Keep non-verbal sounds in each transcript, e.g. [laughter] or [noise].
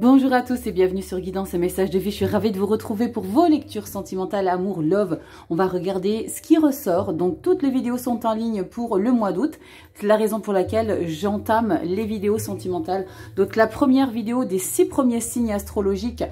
Bonjour à tous et bienvenue sur Guidance et Message de Vie. Je suis ravie de vous retrouver pour vos lectures sentimentales, amour, love. On va regarder ce qui ressort. Donc toutes les vidéos sont en ligne pour le mois d'août. C'est la raison pour laquelle j'entame les vidéos sentimentales. Donc la première vidéo des six premiers signes astrologiques,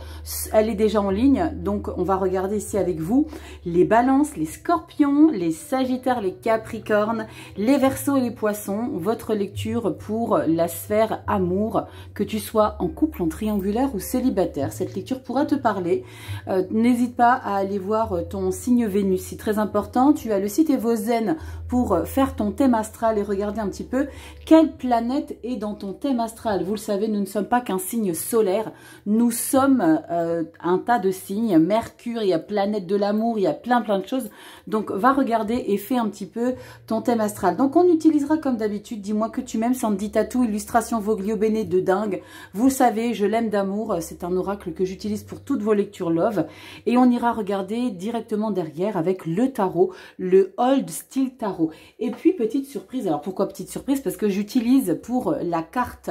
elle est déjà en ligne. Donc on va regarder ici avec vous les balances, les scorpions, les sagittaires, les capricornes, les versos et les poissons. Votre lecture pour la sphère amour, que tu sois en couple, en triangle ou célibataire. Cette lecture pourra te parler. Euh, n'hésite pas à aller voir euh, ton signe Vénus. C'est très important. Tu as le site evozen pour euh, faire ton thème astral et regarder un petit peu quelle planète est dans ton thème astral. Vous le savez, nous ne sommes pas qu'un signe solaire, nous sommes euh, un tas de signes. Mercure, il y a planète de l'amour, il y a plein plein de choses. Donc va regarder et fais un petit peu ton thème astral. Donc on utilisera comme d'habitude, dis-moi que tu m'aimes, Sandy Tatou, illustration Voglio Bene de dingue. Vous savez, je l'aime d'amour, c'est un oracle que j'utilise pour toutes vos lectures love. Et on ira regarder directement derrière avec le tarot, le Old Style Tarot et puis, petite surprise. Alors, pourquoi petite surprise Parce que j'utilise pour euh, la carte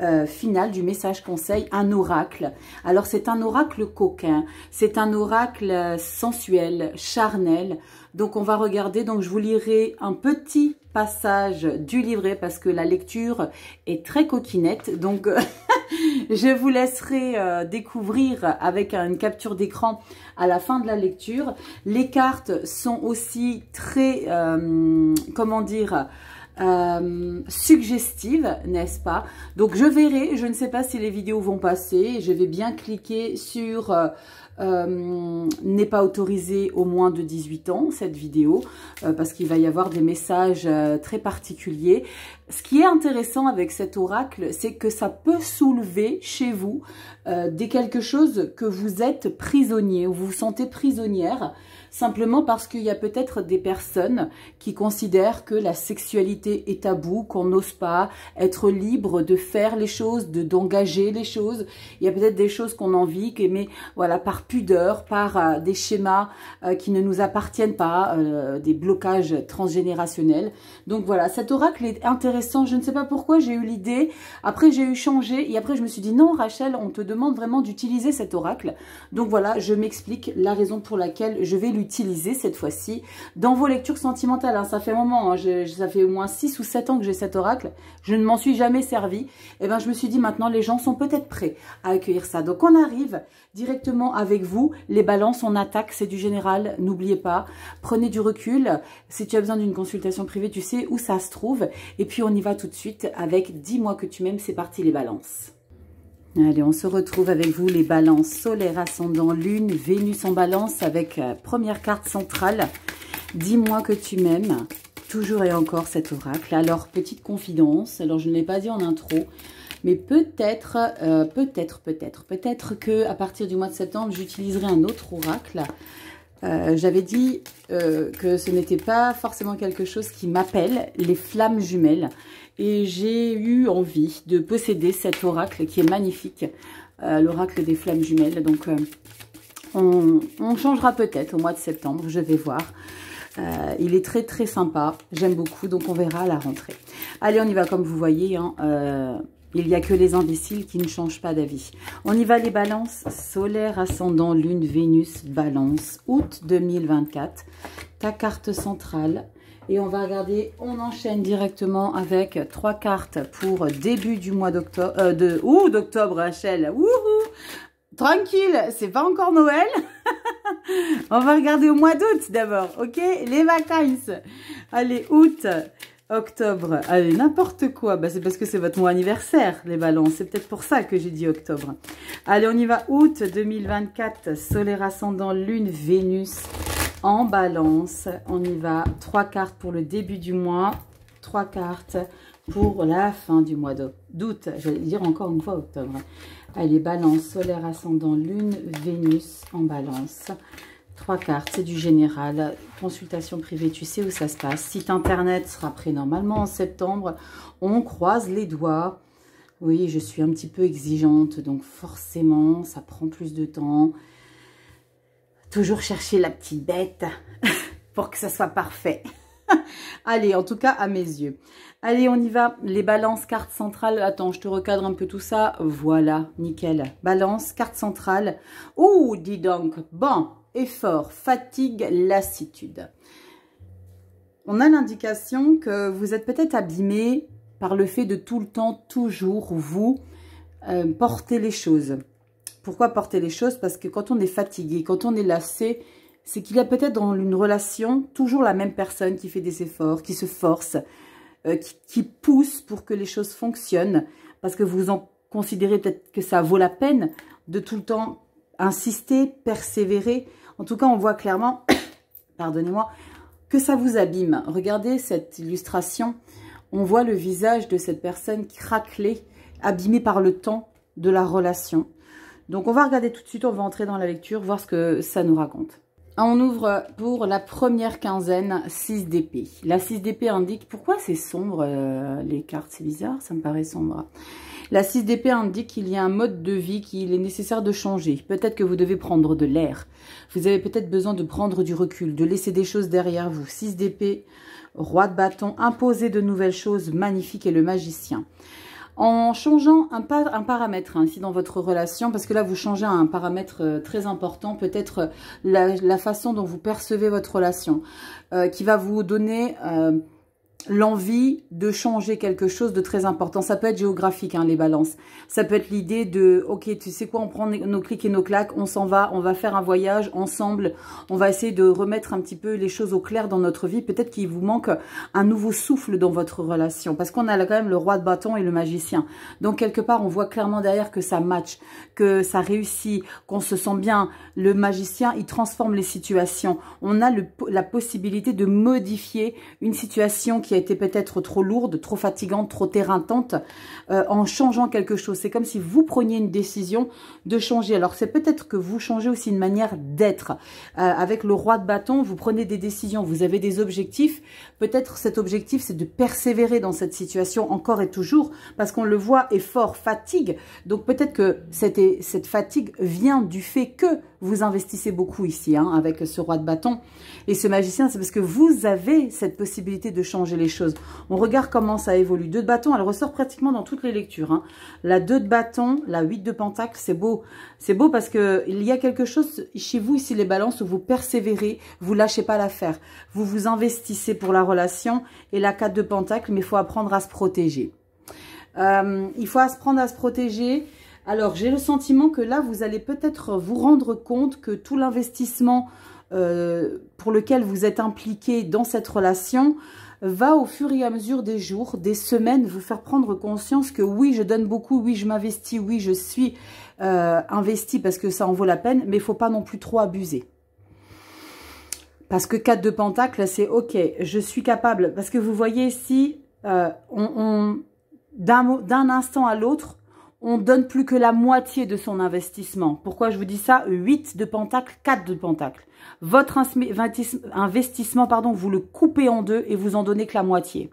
euh, finale du message conseil un oracle. Alors, c'est un oracle coquin. C'est un oracle euh, sensuel, charnel. Donc on va regarder, donc je vous lirai un petit passage du livret parce que la lecture est très coquinette. Donc [laughs] je vous laisserai euh, découvrir avec une capture d'écran à la fin de la lecture. Les cartes sont aussi très, euh, comment dire, euh, suggestives, n'est-ce pas Donc je verrai, je ne sais pas si les vidéos vont passer, je vais bien cliquer sur euh, euh, n'est pas autorisé au moins de 18 ans, cette vidéo, euh, parce qu'il va y avoir des messages euh, très particuliers. Ce qui est intéressant avec cet oracle, c'est que ça peut soulever chez vous des quelque chose que vous êtes prisonnier, ou vous vous sentez prisonnière, simplement parce qu'il y a peut-être des personnes qui considèrent que la sexualité est tabou, qu'on n'ose pas être libre de faire les choses, de d'engager les choses. Il y a peut-être des choses qu'on envie, mais voilà, par pudeur, par euh, des schémas euh, qui ne nous appartiennent pas, euh, des blocages transgénérationnels. Donc voilà, cet oracle est intéressant. Je ne sais pas pourquoi j'ai eu l'idée. Après, j'ai eu changé et après, je me suis dit non, Rachel, on te demande vraiment d'utiliser cet oracle. Donc voilà, je m'explique la raison pour laquelle je vais lui utiliser cette fois-ci dans vos lectures sentimentales. Hein. ça fait un moment, hein. ça fait au moins 6 ou 7 ans que j'ai cet oracle. Je ne m'en suis jamais servi. Et eh ben, je me suis dit maintenant, les gens sont peut-être prêts à accueillir ça. Donc, on arrive directement avec vous. Les balances, on attaque, c'est du général. N'oubliez pas, prenez du recul. Si tu as besoin d'une consultation privée, tu sais où ça se trouve. Et puis, on y va tout de suite avec « Dis-moi que tu m'aimes », c'est parti les balances. Allez, on se retrouve avec vous, les balances solaire, ascendant, lune, Vénus en balance avec euh, première carte centrale. Dis-moi que tu m'aimes. Toujours et encore cet oracle. Alors, petite confidence. Alors, je ne l'ai pas dit en intro. Mais peut-être, euh, peut-être, peut-être, peut-être que à partir du mois de septembre, j'utiliserai un autre oracle. Euh, j'avais dit que ce n'était pas forcément quelque chose qui m'appelle les flammes jumelles et j'ai eu envie de posséder cet oracle qui est magnifique, euh, l'oracle des flammes jumelles. Donc, euh, on, changera peut-être au mois de septembre, je vais voir. Euh, il est très très sympa, j'aime beaucoup, donc on verra à la rentrée. Allez, on y va comme vous voyez, hein. il n'y a que les imbéciles qui ne changent pas d'avis. On y va les balances. Solaire, ascendant, lune, Vénus, balance. Août 2024. Ta carte centrale. Et on va regarder, on enchaîne directement avec trois cartes pour début du mois d'octobre. Euh, de, ouh, d'octobre, Rachel. Wouhou Tranquille, c'est pas encore Noël. [laughs] on va regarder au mois d'août d'abord, ok Les vacances. Allez, août octobre. Allez, n'importe quoi. Bah, c'est parce que c'est votre mois anniversaire, les ballons. C'est peut-être pour ça que j'ai dit octobre. Allez, on y va. Août 2024, soleil ascendant, lune, Vénus en balance. On y va. Trois cartes pour le début du mois, trois cartes pour la fin du mois d'août. je vais dire encore une fois octobre. Allez, balance, solaire, ascendant, lune, Vénus en balance. Trois cartes, c'est du général. Consultation privée, tu sais où ça se passe. Site internet sera prêt normalement en septembre. On croise les doigts. Oui, je suis un petit peu exigeante, donc forcément, ça prend plus de temps. Toujours chercher la petite bête [laughs] pour que ça soit parfait. [laughs] Allez, en tout cas, à mes yeux. Allez, on y va. Les balances, carte centrale. Attends, je te recadre un peu tout ça. Voilà, nickel. Balance, carte centrale. Ouh, dis donc. Bon, effort, fatigue, lassitude. On a l'indication que vous êtes peut-être abîmé par le fait de tout le temps, toujours, vous, euh, porter les choses. Pourquoi porter les choses Parce que quand on est fatigué, quand on est lassé, c'est qu'il y a peut-être dans une relation toujours la même personne qui fait des efforts, qui se force, euh, qui, pousse pour que les choses fonctionnent, parce que vous en considérez peut-être que ça vaut la peine de tout le temps insister, persévérer. En tout cas, on voit clairement, [coughs] pardonnez-moi, que ça vous abîme. Regardez cette illustration. On voit le visage de cette personne craquelée, abîmée par le temps de la relation. Donc on va regarder tout de suite, on va entrer dans la lecture, voir ce que ça nous raconte. Ah, on ouvre pour la première quinzaine 6 d'épée. La 6 d'épée indique pourquoi c'est sombre euh, les cartes, c'est bizarre, ça me paraît sombre. La 6 d'épée indique qu'il y a un mode de vie qu'il est nécessaire de changer. Peut-être que vous devez prendre de l'air. Vous avez peut-être besoin de prendre du recul, de laisser des choses derrière vous. 6 d'épée, roi de bâton, imposer de nouvelles choses, magnifique et le magicien en changeant un, un paramètre ainsi hein, dans votre relation, parce que là vous changez un paramètre euh, très important, peut-être euh, la, façon dont vous percevez votre relation, euh, qui va vous donner l'envie de changer quelque chose de très important. Ça peut être géographique, hein, les balances. Ça peut être l'idée de, ok, tu sais quoi, on prend nos clics et nos claques, on s'en va, on va faire un voyage ensemble, on va essayer de remettre un petit peu les choses au clair dans notre vie. Peut-être qu'il vous manque un nouveau souffle dans votre relation, parce qu'on a quand même le roi de bâton et le magicien. Donc, quelque part, on voit clairement derrière que ça match, que ça réussit, qu'on se sent bien. Le magicien, il transforme les situations. On a la possibilité de modifier une situation qui a été peut-être trop lourde, trop fatigante, trop éreintante, euh, en changeant quelque chose. C'est comme si vous preniez une décision de changer. Alors, c'est peut-être que vous changez aussi une manière d'être. Euh, avec le roi de bâton, vous prenez des décisions, vous avez des objectifs. Peut-être cet objectif, c'est de persévérer dans cette situation encore et toujours, parce qu'on le voit, effort, fatigue. Donc, peut-être que cette, fatigue vient du fait que vous investissez beaucoup ici, hein, avec ce roi de bâton et ce magicien. C'est parce que vous avez cette possibilité de changer choses. On regarde comment ça évolue. Deux de bâton, elle ressort pratiquement dans toutes les lectures. Hein. La deux de bâton, la huit de pentacle, c'est beau. C'est beau parce que il y a quelque chose chez vous, ici les balances, où vous persévérez, vous lâchez pas l'affaire. Vous vous investissez pour la relation. Et la quatre de pentacle, mais il faut apprendre à se protéger. Euh, il faut apprendre à se protéger. Alors, j'ai le sentiment que là, vous allez peut-être vous rendre compte que tout l'investissement euh, pour lequel vous êtes impliqué dans cette relation, va au fur et à mesure des jours, des semaines, vous faire prendre conscience que oui, je donne beaucoup, oui, je m'investis, oui, je suis euh, investi parce que ça en vaut la peine, mais il ne faut pas non plus trop abuser. Parce que 4 de Pentacle, c'est OK, je suis capable. Parce que vous voyez ici, euh, on d'un instant à l'autre, on donne plus que la moitié de son investissement. Pourquoi je vous dis ça 8 de pentacle, quatre de pentacle. Votre investissement, pardon, vous le coupez en deux et vous en donnez que la moitié.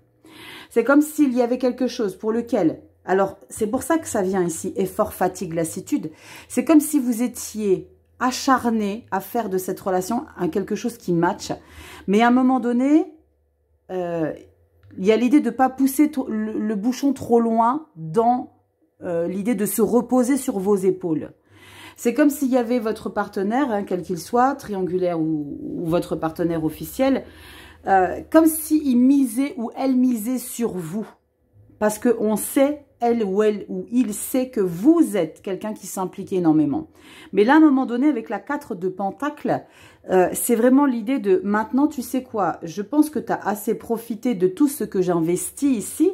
C'est comme s'il y avait quelque chose pour lequel... Alors, c'est pour ça que ça vient ici, effort, fatigue, lassitude. C'est comme si vous étiez acharné à faire de cette relation un quelque chose qui matche. Mais à un moment donné, euh, il y a l'idée de ne pas pousser le bouchon trop loin dans euh, l'idée de se reposer sur vos épaules. C'est comme s'il y avait votre partenaire, hein, quel qu'il soit, triangulaire ou, votre partenaire officiel, euh, comme s'il misait ou elle misait sur vous. Parce qu'on sait, elle ou elle ou il sait que vous êtes quelqu'un qui s'implique énormément. Mais là, à un moment donné, avec la 4 de Pentacle, euh, c'est vraiment l'idée de « maintenant, tu sais quoi Je pense que tu as assez profité de tout ce que j'investis ici.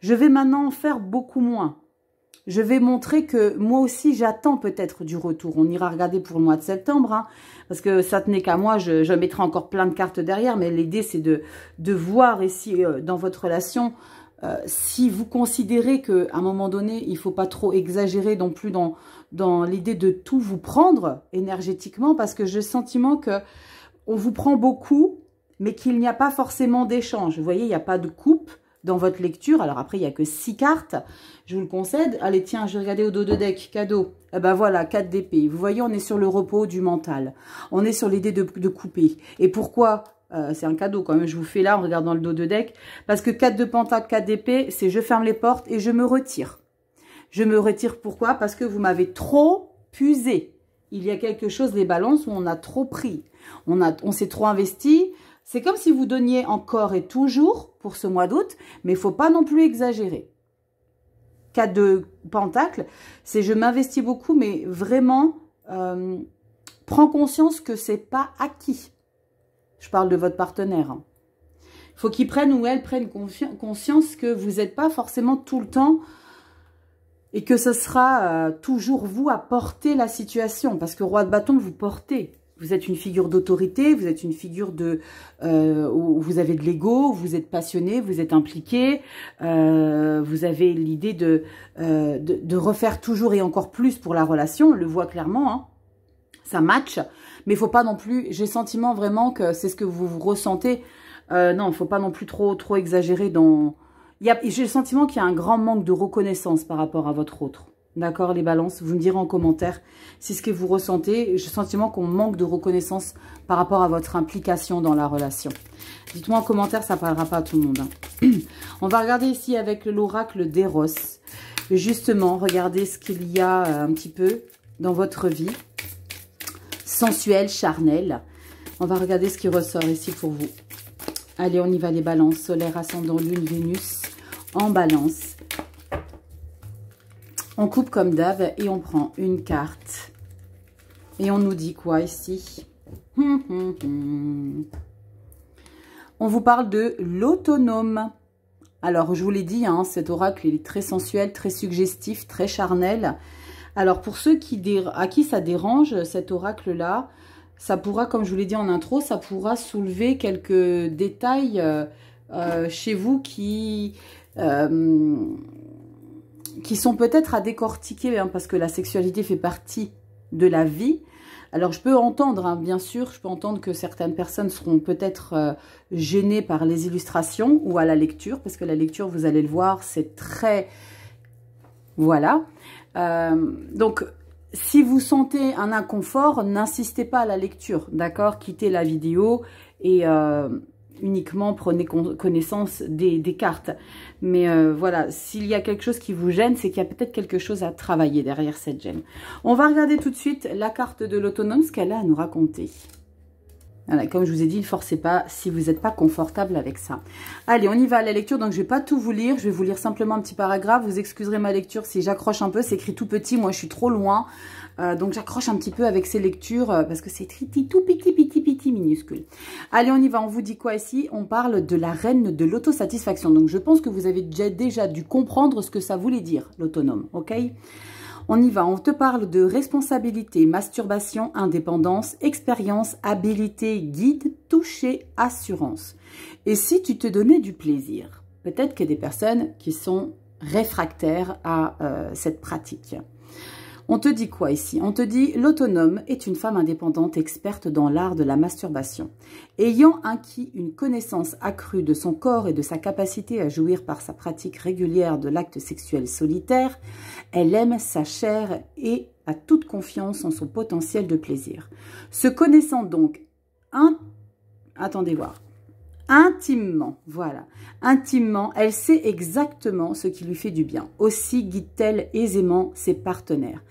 Je vais maintenant en faire beaucoup moins. » je vais montrer que moi aussi, j'attends peut-être du retour. On ira regarder pour le mois de septembre, hein, parce que ça tenait qu'à moi, je, mettrai encore plein de cartes derrière, mais l'idée, c'est de, de voir ici, euh, dans votre relation, euh, si vous considérez à un moment donné, il ne faut pas trop exagérer non plus dans, dans l'idée de tout vous prendre énergétiquement, parce que j'ai le sentiment que on vous prend beaucoup, mais qu'il n'y a pas forcément d'échange. Vous voyez, il n'y a pas de coupe, dans votre lecture. Alors après, il n'y a que six cartes, je vous le concède. Allez, tiens, je vais regarder au dos de deck, cadeau. Eh ben voilà, 4 d'épée. Vous voyez, on est sur le repos du mental. On est sur l'idée de, couper. Et pourquoi euh, c'est un cadeau quand même, je vous fais là en regardant le dos de deck. Parce que 4 de pentacle, 4 d'épée, c'est je ferme les portes et je me retire. Je me retire pourquoi Parce que vous m'avez trop pusé. Il y a quelque chose, les balances, où on a trop pris. On, on s'est trop investi, c'est comme si vous donniez encore et toujours pour ce mois d'août, mais il ne faut pas non plus exagérer. cas de Pentacle, c'est je m'investis beaucoup, mais vraiment, euh, prends conscience que c'est pas acquis. Je parle de votre partenaire. Faut hein. il faut qu'il prenne ou elle prenne conscience que vous n'êtes pas forcément tout le temps et que ce sera euh, toujours vous à porter la situation. Parce que roi de bâton, vous portez. Vous êtes une figure d'autorité, vous êtes une figure de... Euh, où vous avez de l'ego, vous êtes passionné, vous êtes impliqué, euh, vous avez l'idée de, euh, de, de, refaire toujours et encore plus pour la relation, on le voit clairement, hein. ça match, mais il faut pas non plus... J'ai le sentiment vraiment que c'est ce que vous, vous ressentez. Euh, non, faut pas non plus trop, trop exagérer dans... J'ai le sentiment qu'il y a un grand manque de reconnaissance par rapport à votre autre. D'accord, les balances Vous me direz en commentaire si ce que vous ressentez. Je le sentiment qu'on manque de reconnaissance par rapport à votre implication dans la relation. Dites-moi en commentaire, ça ne parlera pas à tout le monde. Hein. [clears throat] On va regarder ici avec l'oracle d'Eros. Justement, regardez ce qu'il y a euh, un petit peu dans votre vie. sensuelle, charnel. On va regarder ce qui ressort ici pour vous. Allez, on y va les balances. Solaire, ascendant, lune, Vénus en balance. On coupe comme d'hab et on prend une carte. Et on nous dit quoi ici hum, hum, hum. On vous parle de l'autonome. Alors, je vous l'ai dit, hein, cet oracle, il est très sensuel, très suggestif, très charnel. Alors, pour ceux qui à qui ça dérange, cet oracle-là, ça pourra, comme je vous l'ai dit en intro, ça pourra soulever quelques détails euh, euh, chez vous qui... Euh, qui sont peut-être à décortiquer, hein, parce que la sexualité fait partie de la vie. Alors je peux entendre, hein, bien sûr, je peux entendre que certaines personnes seront peut-être euh, gênées par les illustrations ou à la lecture, parce que la lecture, vous allez le voir, c'est très... Voilà. Euh, donc, si vous sentez un inconfort, n'insistez pas à la lecture, d'accord Quittez la vidéo et... Euh, uniquement prenez connaissance des, cartes. Mais euh, voilà, s'il y a quelque chose qui vous gêne, c'est qu'il y a peut-être quelque chose à travailler derrière cette gêne. On va regarder tout de suite la carte de l'autonome, ce qu'elle a à nous raconter. comme je vous ai dit, ne forcez pas si vous n'êtes pas confortable avec ça. Allez, on y va à la lecture. Donc, je ne vais pas tout vous lire. Je vais vous lire simplement un petit paragraphe. Vous excuserez ma lecture si j'accroche un peu. C'est écrit tout petit. Moi, je suis trop loin. Euh, donc j'accroche un petit peu avec ces lectures euh, parce que c'est tout petit, petit, piti minuscule. Allez, on y va. On vous dit quoi ici On parle de la reine de l'autosatisfaction. Donc je pense que vous avez déjà, déjà dû comprendre ce que ça voulait dire, l'autonome. Ok on y va, on te parle de responsabilité, masturbation, indépendance, expérience, habilité, guide, toucher, assurance. Et si tu te donnais du plaisir Peut-être qu'il y a des personnes qui sont réfractaires à euh, cette pratique. On te dit quoi ici On te dit l'autonome est une femme indépendante experte dans l'art de la masturbation. Ayant acquis une connaissance accrue de son corps et de sa capacité à jouir par sa pratique régulière de l'acte sexuel solitaire, elle aime sa chair et a toute confiance en son potentiel de plaisir. Se connaissant donc un... Attendez voir intimement, voilà, intimement, elle sait exactement ce qui lui fait du bien. Aussi guide-t-elle aisément ses partenaires.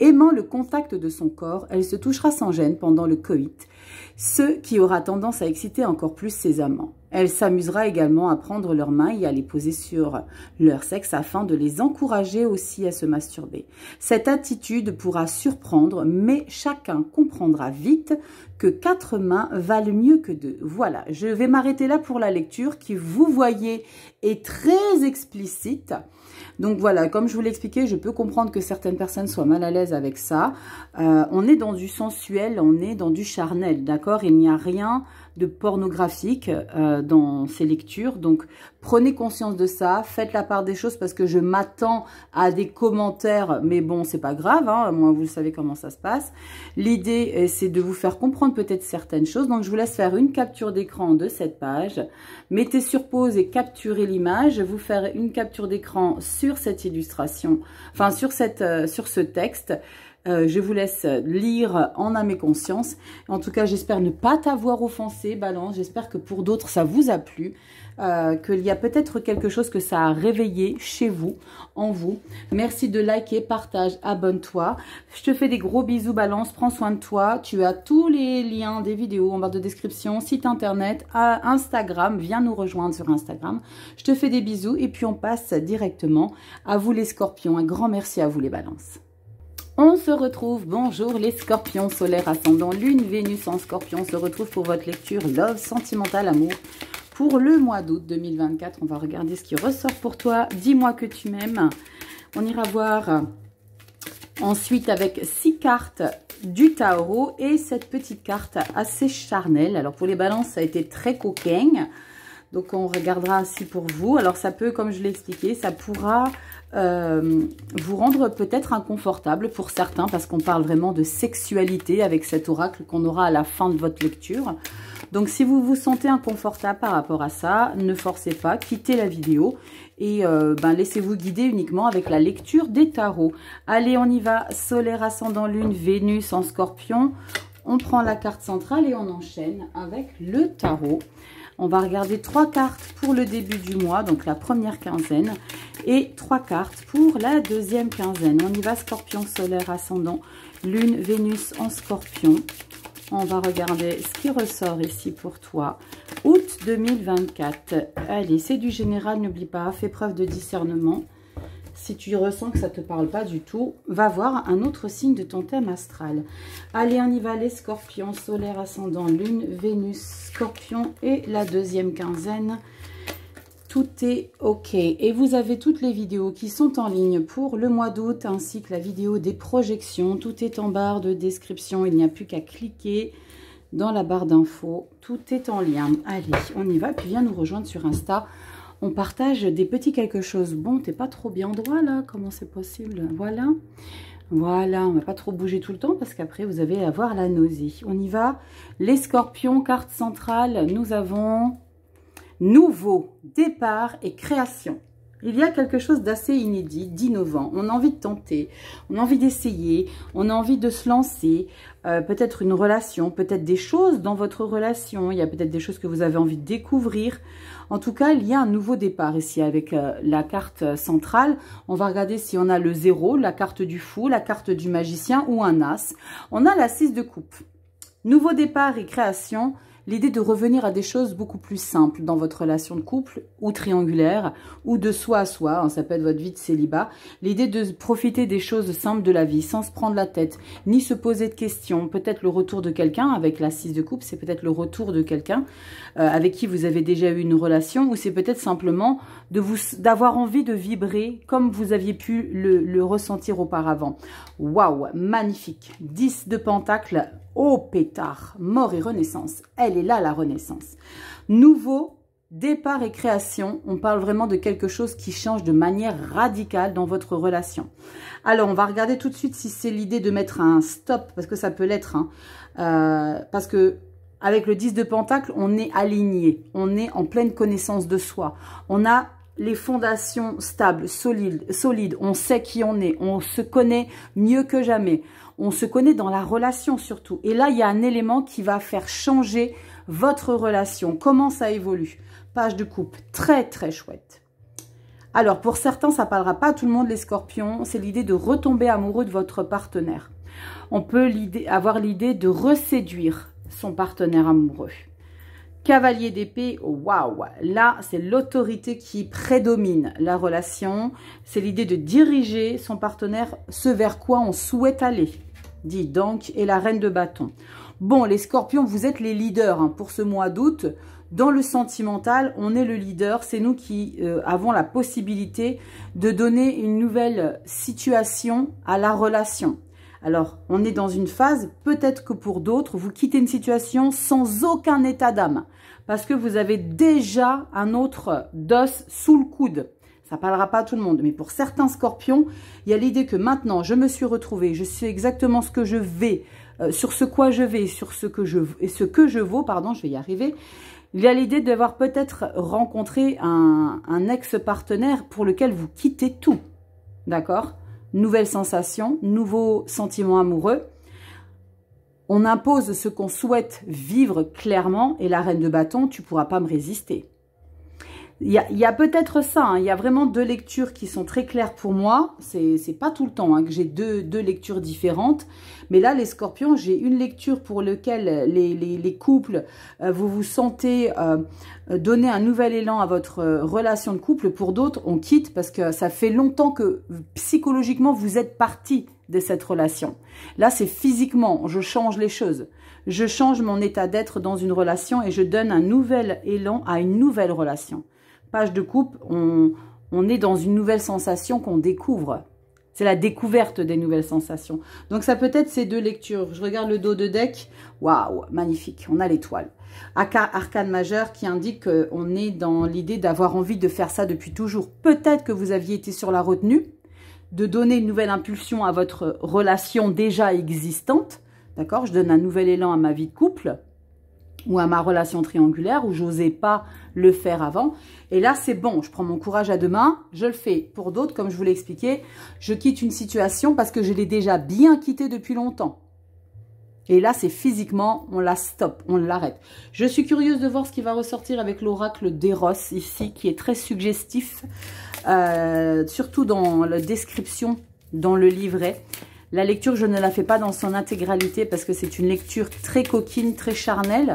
Aimant le contact de son corps, elle se touchera sans gêne pendant le coït ce qui aura tendance à exciter encore plus ses amants. Elle s'amusera également à prendre leurs mains et à les poser sur leur sexe afin de les encourager aussi à se masturber. Cette attitude pourra surprendre, mais chacun comprendra vite que quatre mains valent mieux que deux. Voilà, je vais m'arrêter là pour la lecture qui, vous voyez, est très explicite. Donc voilà, comme je vous l'ai expliqué, je peux comprendre que certaines personnes soient mal à l'aise avec ça. Euh, on est dans du sensuel, on est dans du charnel, d'accord Il n'y a rien de pornographique euh, dans ces lectures. Donc, prenez conscience de ça, faites la part des choses parce que je m'attends à des commentaires, mais bon, c'est pas grave, hein, moi vous savez comment ça se passe. L'idée, euh, c'est de vous faire comprendre peut-être certaines choses. Donc, je vous laisse faire une capture d'écran de cette page. Mettez sur pause et capturez l'image. Vous faire une capture d'écran sur cette illustration, enfin, sur, cette, euh, sur ce texte. Euh, je vous laisse lire en âme et conscience. En tout cas, j'espère ne pas t'avoir offensé, Balance. J'espère que pour d'autres, ça vous a plu. Euh, qu'il y a peut-être quelque chose que ça a réveillé chez vous, en vous. Merci de liker, partage, abonne-toi. Je te fais des gros bisous, Balance. Prends soin de toi. Tu as tous les liens des vidéos en barre de description, site internet, à Instagram. Viens nous rejoindre sur Instagram. Je te fais des bisous et puis on passe directement à vous les scorpions. Un grand merci à vous les balances. On se retrouve, bonjour les scorpions, solaires ascendant, lune, Vénus en scorpion, on se retrouve pour votre lecture Love, sentimental, amour. Pour le mois d'août 2024, on va regarder ce qui ressort pour toi. Dis-moi que tu m'aimes. On ira voir ensuite avec six cartes du tarot et cette petite carte assez charnelle. Alors pour les balances, ça a été très coquin. Donc on regardera aussi pour vous. Alors ça peut, comme je l'ai expliqué, ça pourra euh, vous rendre peut-être inconfortable pour certains, parce qu'on parle vraiment de sexualité avec cet oracle qu'on aura à la fin de votre lecture. Donc si vous vous sentez inconfortable par rapport à ça, ne forcez pas, quittez la vidéo et euh, ben, laissez-vous guider uniquement avec la lecture des tarots. Allez, on y va, solaire ascendant lune, Vénus en scorpion. On prend la carte centrale et on enchaîne avec le tarot. On va regarder trois cartes pour le début du mois, donc la première quinzaine, et trois cartes pour la deuxième quinzaine. On y va, scorpion solaire ascendant, lune, Vénus en scorpion. On va regarder ce qui ressort ici pour toi. Août 2024. Allez, c'est du général, n'oublie pas, fais preuve de discernement. Si tu ressens que ça ne te parle pas du tout, va voir un autre signe de ton thème astral. Allez, on y va, les scorpions, solaire, ascendant, lune, Vénus, scorpion et la deuxième quinzaine tout est OK. Et vous avez toutes les vidéos qui sont en ligne pour le mois d'août, ainsi que la vidéo des projections. Tout est en barre de description, il n'y a plus qu'à cliquer dans la barre d'infos. Tout est en lien. Allez, on y va, puis viens nous rejoindre sur Insta. On partage des petits quelque chose. Bon, t'es pas trop bien droit là, comment c'est possible Voilà, voilà, on va pas trop bouger tout le temps parce qu'après vous allez avoir la nausée. On y va. Les scorpions, carte centrale, nous avons nouveau, départ et création. Il y a quelque chose d'assez inédit, d'innovant. On a envie de tenter, on a envie d'essayer, on a envie de se lancer. Euh, peut-être une relation, peut-être des choses dans votre relation. Il y a peut-être des choses que vous avez envie de découvrir. En tout cas, il y a un nouveau départ ici avec euh, la carte centrale. On va regarder si on a le zéro, la carte du fou, la carte du magicien ou un as. On a la 6 de coupe. Nouveau départ et création, l'idée de revenir à des choses beaucoup plus simples dans votre relation de couple ou triangulaire ou de soi à soi, hein, ça peut être votre vie de célibat, l'idée de profiter des choses simples de la vie sans se prendre la tête, ni se poser de questions, peut-être le retour de quelqu'un avec l'assise de couple, c'est peut-être le retour de quelqu'un euh, avec qui vous avez déjà eu une relation ou c'est peut-être simplement de vous d'avoir envie de vibrer comme vous aviez pu le, le ressentir auparavant. Waouh, magnifique 10 de Pentacle Oh pétard, mort et renaissance. Elle est là la renaissance. Nouveau départ et création, on parle vraiment de quelque chose qui change de manière radicale dans votre relation. Alors, on va regarder tout de suite si c'est l'idée de mettre un stop, parce que ça peut l'être. Hein. Euh, parce que avec le 10 de Pentacle, on est aligné, on est en pleine connaissance de soi. On a les fondations stables, solides, solides, on sait qui on est, on se connaît mieux que jamais, on se connaît dans la relation surtout. Et là, il y a un élément qui va faire changer votre relation, comment ça évolue. Page de coupe, très très chouette. Alors, pour certains, ça ne parlera pas à tout le monde, les scorpions, c'est l'idée de retomber amoureux de votre partenaire. On peut avoir l'idée de reséduire son partenaire amoureux. Cavalier d'épée, waouh Là, c'est l'autorité qui prédomine la relation. C'est l'idée de diriger son partenaire ce vers quoi on souhaite aller. Dit donc, et la reine de bâton. Bon, les scorpions, vous êtes les leaders hein. pour ce mois d'août. Dans le sentimental, on est le leader. C'est nous qui euh, avons la possibilité de donner une nouvelle situation à la relation. Alors, on est dans une phase, peut-être que pour d'autres, vous quittez une situation sans aucun état d'âme parce que vous avez déjà un autre DOS sous le coude. Ça ne parlera pas à tout le monde, mais pour certains scorpions, il y a l'idée que maintenant, je me suis retrouvée, je sais exactement ce que je vais, euh, sur ce quoi je vais, sur ce que je, et ce que je vaux, pardon, je vais y arriver. Il y a l'idée d'avoir peut-être rencontré un, ex-partenaire pour lequel vous quittez tout. D'accord Nouvelle sensation, nouveau sentiment amoureux. On impose ce qu'on souhaite vivre clairement et la reine de bâton, tu pourras pas me résister. Il y a, peut-être ça, hein. il y a vraiment deux lectures qui sont très claires pour moi. C'est pas tout le temps hein, que j'ai deux, lectures différentes. Mais là, les scorpions, j'ai une lecture pour laquelle les, couples, euh, vous vous sentez euh, donner un nouvel élan à votre euh, relation de couple. Pour d'autres, on quitte parce que ça fait longtemps que psychologiquement, vous êtes parti de cette relation. Là, c'est physiquement, je change les choses. Je change mon état d'être dans une relation et je donne un nouvel élan à une nouvelle relation page de coupe, on, est dans une nouvelle sensation qu'on découvre. C'est la découverte des nouvelles sensations. Donc ça peut être ces deux lectures. Je regarde le dos de deck. Waouh, magnifique. On a l'étoile. Arcane majeur qui indique qu'on est dans l'idée d'avoir envie de faire ça depuis toujours. Peut-être que vous aviez été sur la retenue de donner une nouvelle impulsion à votre relation déjà existante. D'accord Je donne un nouvel élan à ma vie de couple ou à ma relation triangulaire où j'osais pas le faire avant. Et là, c'est bon, je prends mon courage à deux mains, je le fais. Pour d'autres, comme je vous l'ai expliqué, je quitte une situation parce que je l'ai déjà bien quittée depuis longtemps. Et là, c'est physiquement, on la stoppe, on l'arrête. Je suis curieuse de voir ce qui va ressortir avec l'oracle d'Eros ici, qui est très suggestif, euh, surtout dans la description, dans le livret. La lecture, je ne la fais pas dans son intégralité parce que c'est une lecture très coquine, très charnelle.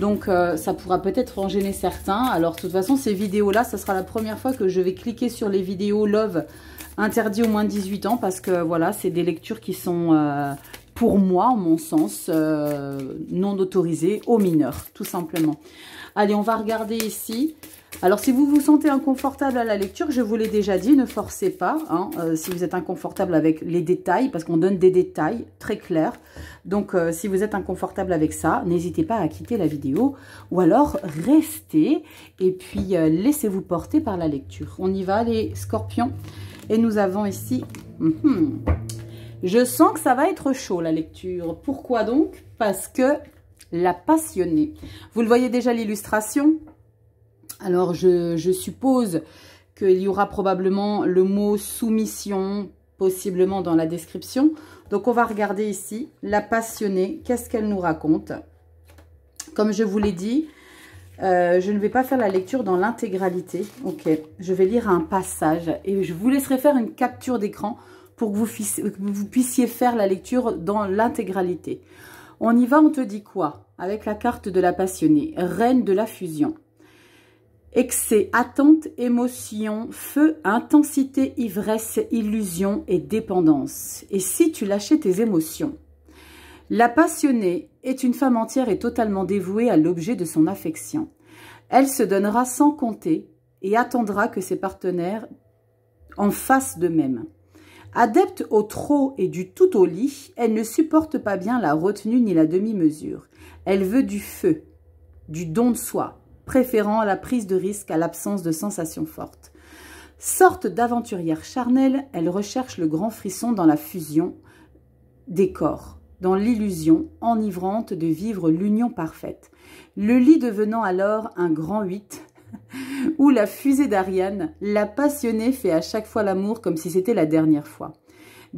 Donc euh, ça pourra peut-être en gêner certains. Alors de toute façon, ces vidéos-là, ça sera la première fois que je vais cliquer sur les vidéos Love interdit au moins de 18 ans parce que voilà, c'est des lectures qui sont euh, pour moi, en mon sens, euh, non autorisées aux mineurs, tout simplement. Allez, on va regarder ici alors, si vous vous sentez inconfortable à la lecture, je vous l'ai déjà dit, ne forcez pas. Hein, euh, si vous êtes inconfortable avec les détails, parce qu'on donne des détails très clairs. Donc, euh, si vous êtes inconfortable avec ça, n'hésitez pas à quitter la vidéo. Ou alors, restez et puis euh, laissez-vous porter par la lecture. On y va, les scorpions. Et nous avons ici... Mhm. je sens que ça va être chaud, la lecture. Pourquoi donc Parce que la passionnée. Vous le voyez déjà, l'illustration alors, je, suppose qu'il y aura probablement le mot soumission, possiblement dans la description. Donc, on va regarder ici, la passionnée, qu'est-ce qu'elle nous raconte Comme je vous l'ai dit, euh, je ne vais pas faire la lecture dans l'intégralité. Ok, je vais lire un passage et je vous laisserai faire une capture d'écran pour que vous puissiez faire la lecture dans l'intégralité. On y va, on te dit quoi Avec la carte de la passionnée, reine de la fusion. Excès, attente, émotion, feu, intensité, ivresse, illusion et dépendance. Et si tu lâchais tes émotions La passionnée est une femme entière et totalement dévouée à l'objet de son affection. Elle se donnera sans compter et attendra que ses partenaires en fassent de même. Adepte au trop et du tout au lit, elle ne supporte pas bien la retenue ni la demi-mesure. Elle veut du feu, du don de soi, préférant la prise de risque à l'absence de sensations fortes. Sorte d'aventurière charnelle, elle recherche le grand frisson dans la fusion des corps, dans l'illusion enivrante de vivre l'union parfaite. Le lit devenant alors un grand huit, [laughs] où la fusée d'Ariane, la passionnée fait à chaque fois l'amour comme si c'était la dernière fois.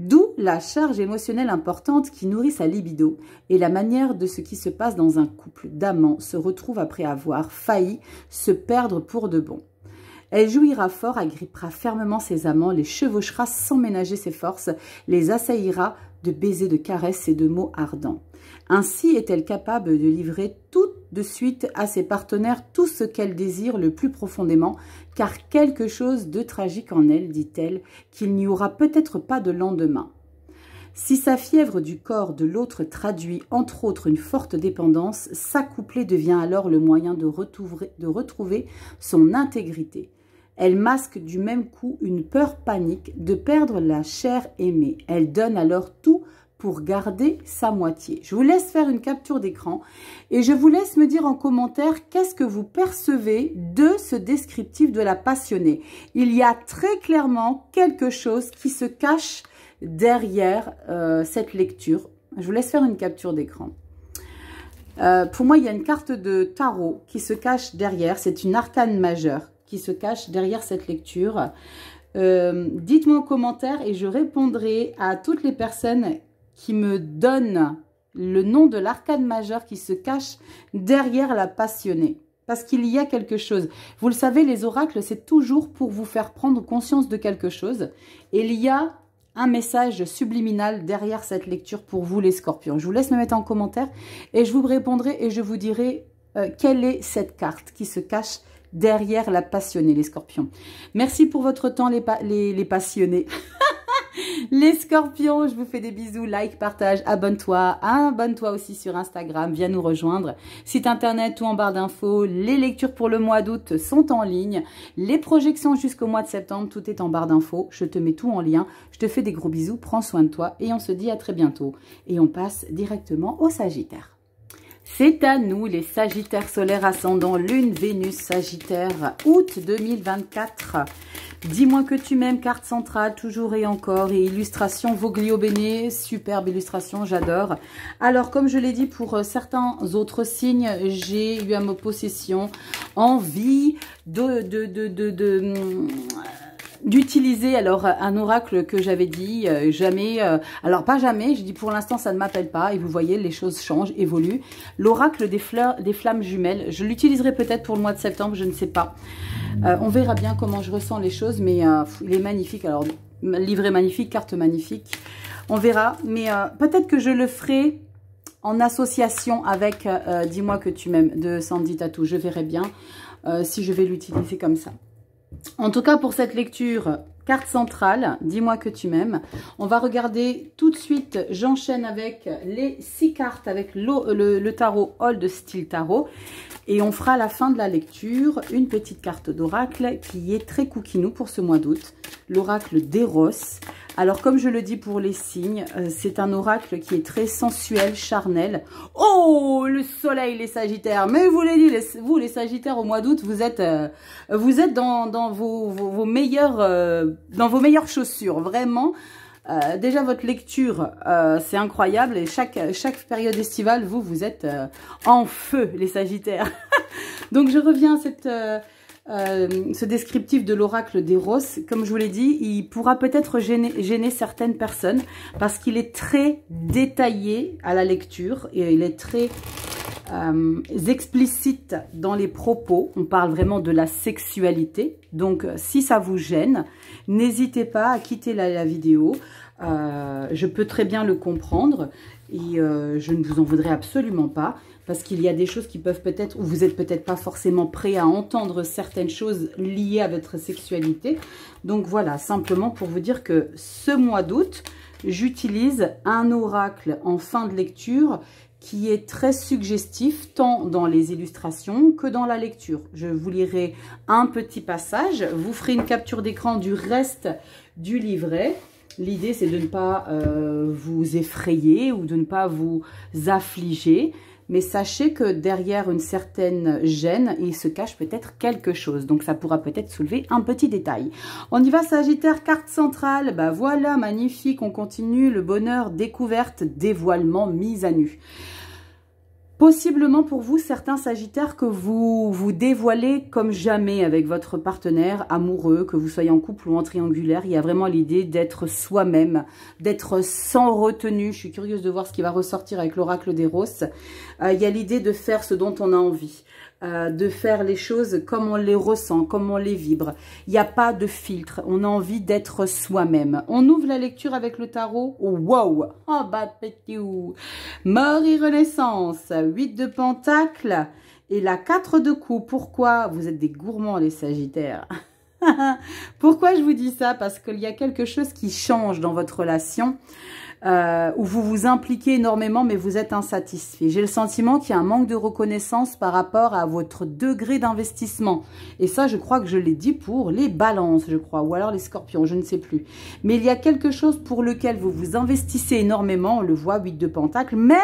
D'où la charge émotionnelle importante qui nourrit sa libido et la manière de ce qui se passe dans un couple d'amants se retrouve après avoir failli se perdre pour de bon. Elle jouira fort, agrippera fermement ses amants, les chevauchera sans ménager ses forces, les assaillira de baisers, de caresses et de mots ardents. Ainsi est-elle capable de livrer tout de suite à ses partenaires tout ce qu'elle désire le plus profondément, car quelque chose de tragique en elle, dit-elle, qu'il n'y aura peut-être pas de lendemain. Si sa fièvre du corps de l'autre traduit entre autres une forte dépendance, s'accoupler devient alors le moyen de retrouver, de retrouver son intégrité. Elle masque du même coup une peur panique de perdre la chair aimée. Elle donne alors tout pour garder sa moitié. Je vous laisse faire une capture d'écran et je vous laisse me dire en commentaire qu'est-ce que vous percevez de ce descriptif de la passionnée. Il y a très clairement quelque chose qui se cache derrière euh, cette lecture. Je vous laisse faire une capture d'écran. Euh, pour moi, il y a une carte de tarot qui se cache derrière. C'est une arcane majeure qui se cache derrière cette lecture. Euh, dites-moi en commentaire et je répondrai à toutes les personnes qui me donne le nom de l'arcade majeur qui se cache derrière la passionnée. Parce qu'il y a quelque chose. Vous le savez, les oracles, c'est toujours pour vous faire prendre conscience de quelque chose. Et il y a un message subliminal derrière cette lecture pour vous, les scorpions. Je vous laisse me mettre en commentaire et je vous répondrai et je vous dirai euh, quelle est cette carte qui se cache derrière la passionnée, les scorpions. Merci pour votre temps, les passionnés. [laughs] [laughs] Les scorpions, je vous fais des bisous, like, partage, abonne-toi, abonne-toi aussi sur Instagram, viens nous rejoindre. Site internet tout en barre d'infos, les lectures pour le mois d'août sont en ligne, les projections jusqu'au mois de septembre, tout est en barre d'infos, je te mets tout en lien, je te fais des gros bisous, prends soin de toi et on se dit à très bientôt. Et on passe directement au Sagittaire. C'est à nous les Sagittaires solaires ascendant, Lune, Vénus, Sagittaire, août 2024. Dis-moi que tu m'aimes, carte centrale, toujours et encore, et illustration Voglio Bene, superbe illustration, j'adore. Alors, comme je l'ai dit pour euh, certains autres signes, j'ai eu à ma possession envie de, de, de, de, de hum, d'utiliser alors euh, un oracle que j'avais dit euh, jamais, euh, alors pas jamais, je dis pour l'instant ça ne m'appelle pas et vous voyez les choses changent, évoluent. L'oracle des fleurs, des flammes jumelles, je l'utiliserai peut-être pour le mois de septembre, je ne sais pas. on verra bien comment je ressens les choses, mais il est magnifique. Alors livret magnifique, carte magnifique, on verra. Mais peut-être que je le ferai en association avec Dis-moi que tu m'aimes de Sandy Tatou, je verrai bien si je vais l'utiliser comme ça. En tout cas, pour cette lecture, carte centrale, dis-moi que tu m'aimes. On va regarder tout de suite, j'enchaîne avec les six cartes, avec le, le, tarot Old Style Tarot. Et on fera à la fin de la lecture une petite carte d'oracle qui est très coquinou pour ce mois d'août, l'oracle d'Eros. Alors comme je le dis pour les signes, euh, c'est un oracle qui est très sensuel, charnel. Oh, le soleil, les sagittaires Mais vous les, dit, vous les sagittaires au mois d'août, vous êtes, euh, vous êtes dans, vos, vos, euh, dans vos meilleures chaussures, vraiment. Euh, déjà, votre lecture, euh, c'est incroyable. Et chaque, chaque période estivale, vous, vous êtes euh, en feu, les Sagittaires. [laughs] Donc, je reviens à cette... Euh, ce descriptif de l'oracle des Roses, comme je vous l'ai dit, il pourra peut-être gêner, certaines personnes parce qu'il est très détaillé à la lecture et il est très euh, explicite dans les propos. On parle vraiment de la sexualité. Donc, euh, si ça vous gêne, n'hésitez pas à quitter la, vidéo. je peux très bien le comprendre et je ne vous en voudrais absolument pas parce qu'il y a des choses qui peuvent peut-être, ou vous n'êtes peut-être pas forcément prêt à entendre certaines choses liées à votre sexualité. Donc voilà, simplement pour vous dire que ce mois d'août, j'utilise un oracle en fin de lecture qui est très suggestif tant dans les illustrations que dans la lecture. Je vous lirai un petit passage, vous ferez une capture d'écran du reste du livret. L'idée, c'est de ne pas euh, vous effrayer ou de ne pas vous affliger mais sachez que derrière une certaine gêne, il se cache peut-être quelque chose. Donc ça pourra peut-être soulever un petit détail. On y va Sagittaire, carte centrale. Bah voilà, magnifique, on continue. Le bonheur, découverte, dévoilement, mise à nu. Possiblement pour vous, certains Sagittaires que vous vous dévoilez comme jamais avec votre partenaire amoureux, que vous soyez en couple ou en triangulaire, il y a vraiment l'idée d'être soi-même, d'être sans retenue. Je suis curieuse de voir ce qui va ressortir avec l'oracle des roses. Euh, il y a l'idée de faire ce dont on a envie. Euh, de faire les choses comme on les ressent, comme on les vibre. Il n'y a pas de filtre. On a envie d'être soi-même. On ouvre la lecture avec le tarot. Wow Oh, bah, petit Mort et renaissance. 8 de pentacles et la 4 de coups. Pourquoi Vous êtes des gourmands, les sagittaires. [laughs] Pourquoi je vous dis ça Parce qu'il y a quelque chose qui change dans votre relation euh, où vous vous impliquez énormément, mais vous êtes insatisfait. J'ai le sentiment qu'il y a un manque de reconnaissance par rapport à votre degré d'investissement. Et ça, je crois que je l'ai dit pour les balances, je crois, ou alors les scorpions, je ne sais plus. Mais il y a quelque chose pour lequel vous vous investissez énormément, on le voit, 8 de pentacle, mais...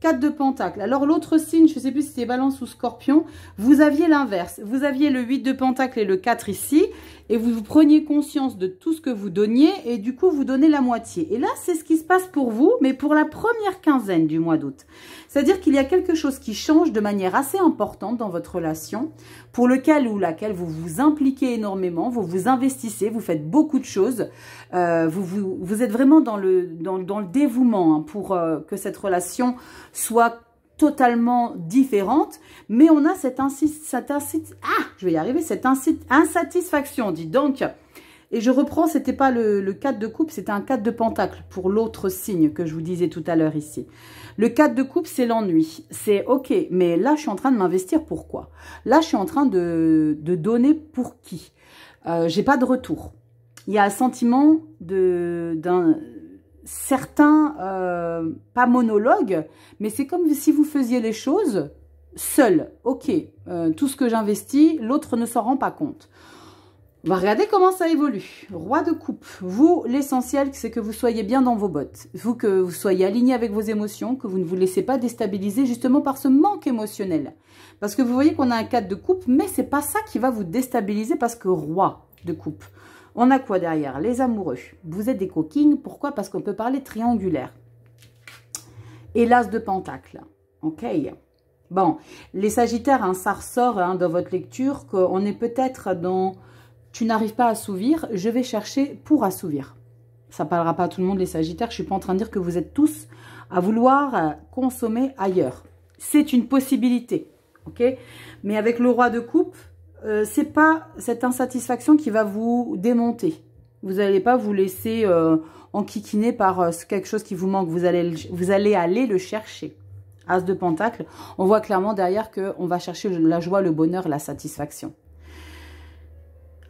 4 de pentacle. Alors l'autre signe, je ne sais plus si c'était balance ou scorpion, vous aviez l'inverse. Vous aviez le 8 de pentacle et le 4 ici, et vous, preniez conscience de tout ce que vous donniez et du coup, vous donnez la moitié. Et là, c'est ce qui se passe pour vous, mais pour la première quinzaine du mois d'août. C'est-à-dire qu'il y a quelque chose qui change de manière assez importante dans votre relation, pour lequel ou laquelle vous vous impliquez énormément, vous vous investissez, vous faites beaucoup de choses, euh, vous, vous, êtes vraiment dans le, dans, le dévouement hein, pour euh, que cette relation soit totalement différente, mais on a cette, cette ah, je vais y arriver, cette insatisfaction, dis donc. Et je reprends, c'était pas le, le 4 de coupe, c'était un 4 de pentacle pour l'autre signe que je vous disais tout à l'heure ici. Le 4 de coupe, c'est l'ennui. C'est ok, mais là, je suis en train de m'investir pourquoi Là, je suis en train de, donner pour qui euh, J'ai pas de retour. Il y a un sentiment de, certains, euh, pas monologues, mais c'est comme si vous faisiez les choses seul. Ok, euh, tout ce que j'investis, l'autre ne s'en rend pas compte. On va regarder comment ça évolue. Roi de coupe, vous, l'essentiel, c'est que vous soyez bien dans vos bottes. Vous, que vous soyez aligné avec vos émotions, que vous ne vous laissez pas déstabiliser justement par ce manque émotionnel. Parce que vous voyez qu'on a un cadre de coupe, mais c'est pas ça qui va vous déstabiliser parce que roi de coupe. On a quoi derrière Les amoureux. Vous êtes des coquines. Pourquoi Parce qu'on peut parler triangulaire. Et de pentacle. Ok Bon, les Sagittaires, hein, ça ressort hein, dans votre lecture qu'on est peut-être dans « tu n'arrives pas à assouvir, je vais chercher pour assouvir ». Ça ne parlera pas à tout le monde, les Sagittaires. Je ne suis pas en train de dire que vous êtes tous à vouloir euh, consommer ailleurs. C'est une possibilité, ok Mais avec le roi de coupe, euh, c'est pas cette insatisfaction qui va vous démonter. Vous n'allez pas vous laisser euh, enquiquiner par euh, quelque chose qui vous manque. Vous allez, vous allez aller le chercher. As de Pentacle, on voit clairement derrière qu'on va chercher la joie, le bonheur, la satisfaction.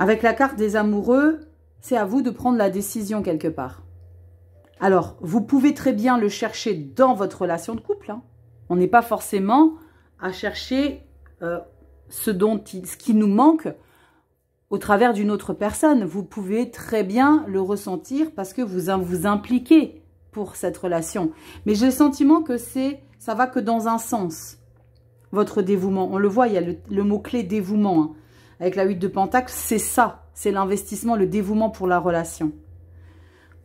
Avec la carte des amoureux, c'est à vous de prendre la décision quelque part. Alors, vous pouvez très bien le chercher dans votre relation de couple. Hein. On n'est pas forcément à chercher ce, dont ce qui nous manque au travers d'une autre personne. Vous pouvez très bien le ressentir parce que vous vous impliquez pour cette relation. Mais j'ai le sentiment que c'est ça va que dans un sens, votre dévouement. On le voit, il y a le, mot-clé dévouement. Hein. Avec la 8 de Pentacle, c'est ça. C'est l'investissement, le dévouement pour la relation.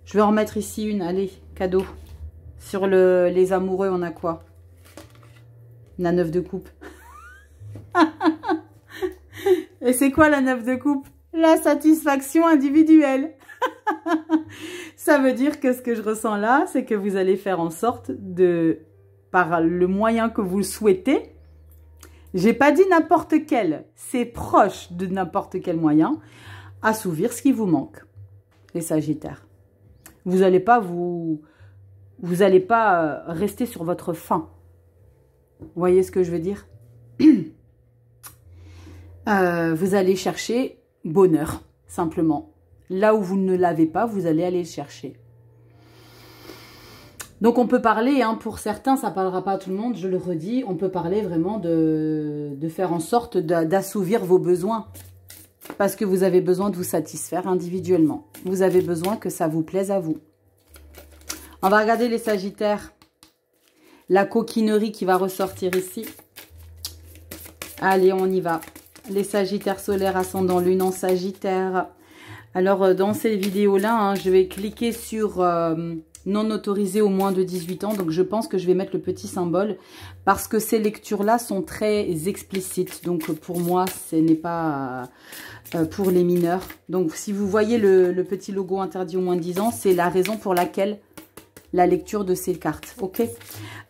Je vais en remettre ici une. Allez, cadeau. Sur le, les amoureux, on a quoi La 9 de coupe. [laughs] Et c'est quoi la neuf de coupe La satisfaction individuelle. [laughs] Ça veut dire que ce que je ressens là, c'est que vous allez faire en sorte de, par le moyen que vous souhaitez, j'ai pas dit n'importe quel, c'est proche de n'importe quel moyen, assouvir ce qui vous manque, les Sagittaires. Vous n'allez pas vous, vous allez pas euh, rester sur votre faim. Vous voyez ce que je veux dire [clears throat] Euh, vous allez chercher bonheur, simplement. Là où vous ne l'avez pas, vous allez aller le chercher. Donc on peut parler, hein, pour certains, ça ne parlera pas à tout le monde, je le redis, on peut parler vraiment de faire en sorte d'assouvir vos besoins. Parce que vous avez besoin de vous satisfaire individuellement. Vous avez besoin que ça vous plaise à vous. On va regarder les Sagittaires. La coquinerie qui va ressortir ici. Allez, on y va les Sagittaires solaires ascendant lune en Sagittaire. Alors, euh, dans ces vidéos là hein, je vais cliquer sur euh, non autorisé au moins de 18 ans. Donc, je pense que je vais mettre le petit symbole parce que ces lectures-là sont très explicites. Donc, pour moi, ce n'est pas euh, pour les mineurs. Donc, si vous voyez le, petit logo interdit au moins de 10 ans, c'est la raison pour laquelle la lecture de ces cartes, ok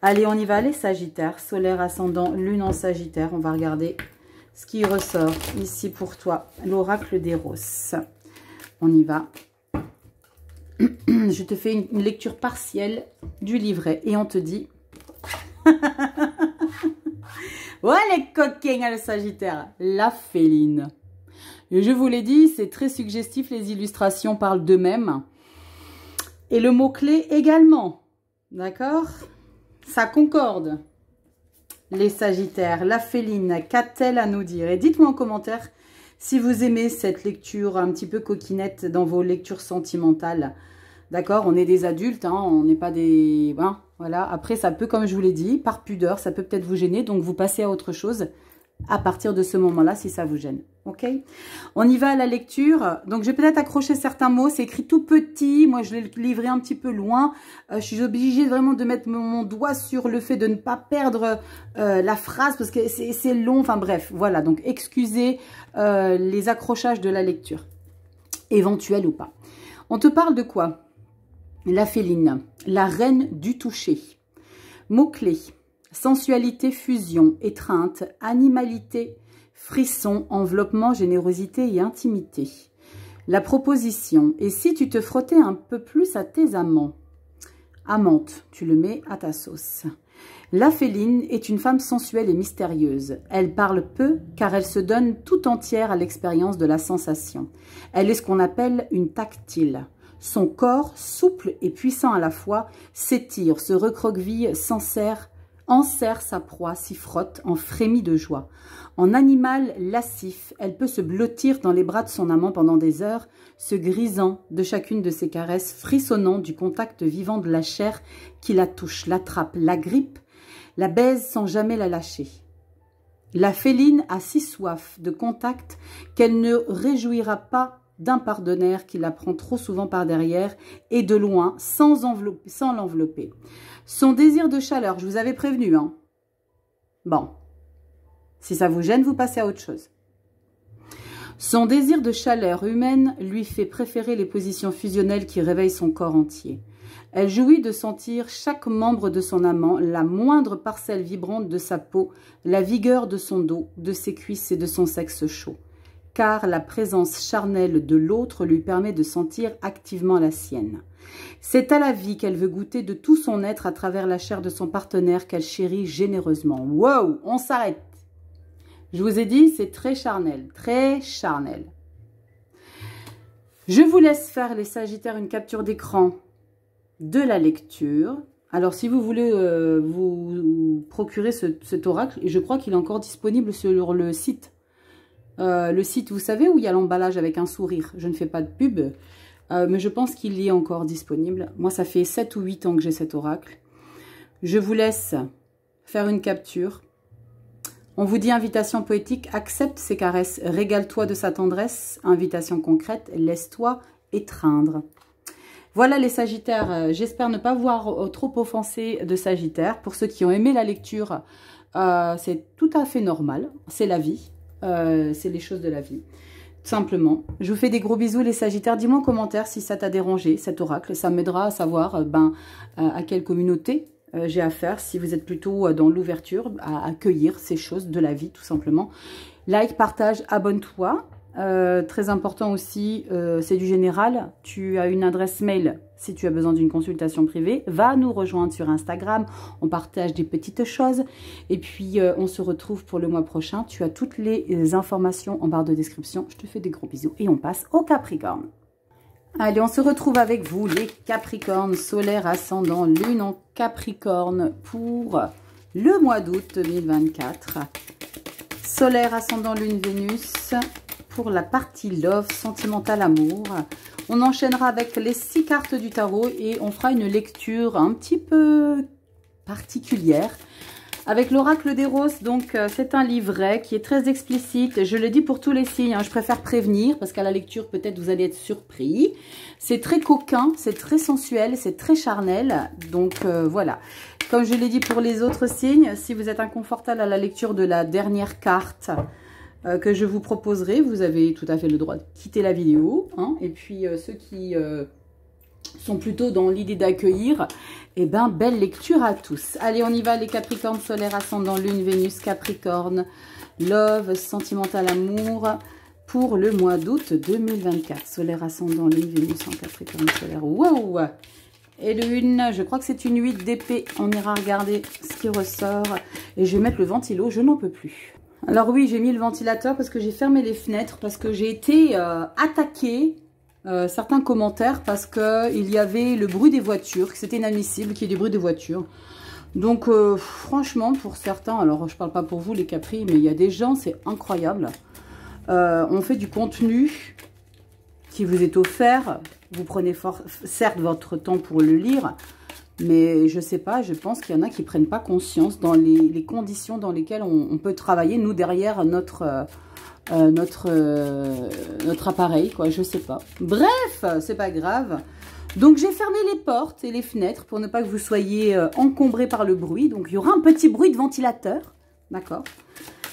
Allez, on y va, les Sagittaires, solaire ascendant, lune en Sagittaire, on va regarder ce qui ressort ici pour toi, l'oracle des roses. On y va. [clears throat] Je te fais une lecture partielle du livret et on te dit... [laughs] ouais les à le Sagittaire, la féline. je vous l'ai dit, c'est très suggestif, les illustrations parlent d'eux-mêmes. Et le mot-clé également, d'accord Ça concorde les Sagittaires, la Féline, qu'a-t-elle à nous dire Et dites-moi en commentaire si vous aimez cette lecture un petit peu coquinette dans vos lectures sentimentales. D'accord On est des adultes, hein, on n'est pas des... Hein, voilà. Après, ça peut, comme je vous l'ai dit, par pudeur, ça peut peut-être vous gêner, donc vous passez à autre chose à partir de ce moment-là si ça vous gêne. Ok On y va à la lecture. Donc, j'ai peut-être accroché certains mots. C'est écrit tout petit. Moi, je l'ai livré un petit peu loin. Euh, je suis obligée vraiment de mettre mon doigt sur le fait de ne pas perdre euh, la phrase parce que c'est long. Enfin, bref, voilà. Donc, excusez euh, les accrochages de la lecture, éventuels ou pas. On te parle de quoi La féline, la reine du toucher. Mot-clé sensualité, fusion, étreinte, animalité, frisson, enveloppement, générosité et intimité. La proposition, et si tu te frottais un peu plus à tes amants Amante, tu le mets à ta sauce. La féline est une femme sensuelle et mystérieuse. Elle parle peu car elle se donne tout entière à l'expérience de la sensation. Elle est ce qu'on appelle une tactile. Son corps, souple et puissant à la fois, s'étire, se recroqueville, s'en enserre sa proie, s'y frotte, en frémit de joie. En animal lascif, elle peut se blottir dans les bras de son amant pendant des heures, se grisant de chacune de ses caresses, frissonnant du contact vivant de la chair qui la touche, l'attrape, la grippe, la baise sans jamais la lâcher. La féline a si soif de contact qu'elle ne réjouira pas d'un partenaire qui la prend trop souvent par derrière et de loin sans l'envelopper. Son désir de chaleur, je vous avais prévenu, hein. Bon. Si ça vous gêne, vous passez à autre chose. Son désir de chaleur humaine lui fait préférer les positions fusionnelles qui réveillent son corps entier. Elle jouit de sentir chaque membre de son amant, la moindre parcelle vibrante de sa peau, la vigueur de son dos, de ses cuisses et de son sexe chaud. Car la présence charnelle de l'autre lui permet de sentir activement la sienne. C'est à la vie qu'elle veut goûter de tout son être à travers la chair de son partenaire qu'elle chérit généreusement. Wow, on s'arrête. Je vous ai dit, c'est très charnel, très charnel. Je vous laisse faire, les Sagittaires, une capture d'écran de la lecture. Alors, si vous voulez euh, vous procurer cet oracle, je crois qu'il est encore disponible sur le site. Euh, le site, vous savez, où il y a l'emballage avec un sourire. Je ne fais pas de pub. Euh, mais je pense qu'il est encore disponible. Moi, ça fait 7 ou 8 ans que j'ai cet oracle. Je vous laisse faire une capture. On vous dit invitation poétique, accepte ses caresses, régale-toi de sa tendresse. Invitation concrète, laisse-toi étreindre. Voilà les Sagittaires, euh, j'espère ne pas voir euh, trop offensé de Sagittaire. Pour ceux qui ont aimé la lecture, c'est tout à fait normal, c'est la vie, c'est les choses de la vie simplement. Je vous fais des gros bisous les Sagittaires. Dis-moi en commentaire si ça t'a dérangé, cet oracle. Ça m'aidera à savoir euh, ben, euh, à quelle communauté euh, j'ai affaire, si vous êtes plutôt dans l'ouverture, à accueillir ces choses de la vie, tout simplement. Like, partage, abonne-toi. très important aussi, c'est du général. Tu as une adresse mail si tu as besoin d'une consultation privée, va nous rejoindre sur Instagram. On partage des petites choses. Et puis, euh, on se retrouve pour le mois prochain. Tu as toutes les euh, informations en barre de description. Je te fais des gros bisous et on passe au Capricorne. Allez, on se retrouve avec vous, les Capricornes, solaire, ascendant, lune en Capricorne pour le mois d'août 2024. Solaire, ascendant, lune, Vénus, pour la partie love, sentimental, amour. On enchaînera avec les six cartes du tarot et on fera une lecture un petit peu particulière avec l'oracle des roses. Donc, euh, c'est un livret qui est très explicite. Je le dis pour tous les signes. Hein. Je préfère prévenir parce qu'à la lecture, peut-être, vous allez être surpris. C'est très coquin, c'est très sensuel, c'est très charnel. Donc, euh, voilà. Comme je l'ai dit pour les autres signes, si vous êtes inconfortable à la lecture de la dernière carte, euh, que je vous proposerai. Vous avez tout à fait le droit de quitter la vidéo. Hein. Et puis, ceux qui sont plutôt dans l'idée d'accueillir, eh bien, belle lecture à tous. Allez, on y va, les Capricornes solaires, ascendant lune, Vénus, Capricorne, love, sentimental, amour, pour le mois d'août 2024. Solaire, ascendant lune, Vénus en Capricorne solaire. Wow Et lune, je crois que c'est une 8 d'épée. On ira regarder ce qui ressort. Et je vais mettre le ventilo, je n'en peux plus. Alors oui, j'ai mis le ventilateur parce que j'ai fermé les fenêtres, parce que j'ai été attaqué. Euh, attaquée euh, certains commentaires parce qu'il y avait le bruit des voitures, que c'était inadmissible qu'il y ait du bruit des voitures. Donc euh, franchement, pour certains, alors je ne parle pas pour vous les Capri, mais il y a des gens, c'est incroyable. Euh, on fait du contenu qui vous est offert. Vous prenez certes votre temps pour le lire, mais je sais pas, je pense qu'il y en a qui prennent pas conscience dans les, conditions dans lesquelles on, peut travailler, nous, derrière notre... Euh, notre, euh, notre appareil, quoi, je sais pas. Bref, c'est pas grave. Donc j'ai fermé les portes et les fenêtres pour ne pas que vous soyez euh, encombrés par le bruit. Donc il y aura un petit bruit de ventilateur, d'accord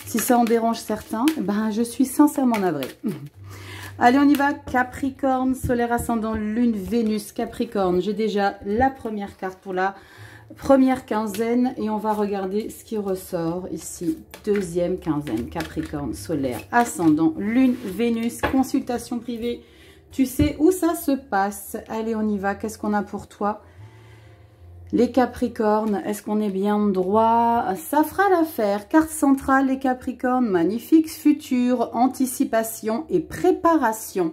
Si ça en dérange certains, eh ben je suis sincèrement navrée. [laughs] Allez, on y va. Capricorne, solaire ascendant, lune, Vénus, Capricorne. J'ai déjà la première carte pour la Première quinzaine et on va regarder ce qui ressort ici. Deuxième quinzaine, Capricorne, Solaire, Ascendant, Lune, Vénus, consultation privée. Tu sais où ça se passe. Allez, on y va. Qu'est-ce qu'on a pour toi les Capricornes, est-ce qu'on est bien droit Ça fera l'affaire. Carte centrale, les Capricornes, magnifique futur, anticipation et préparation.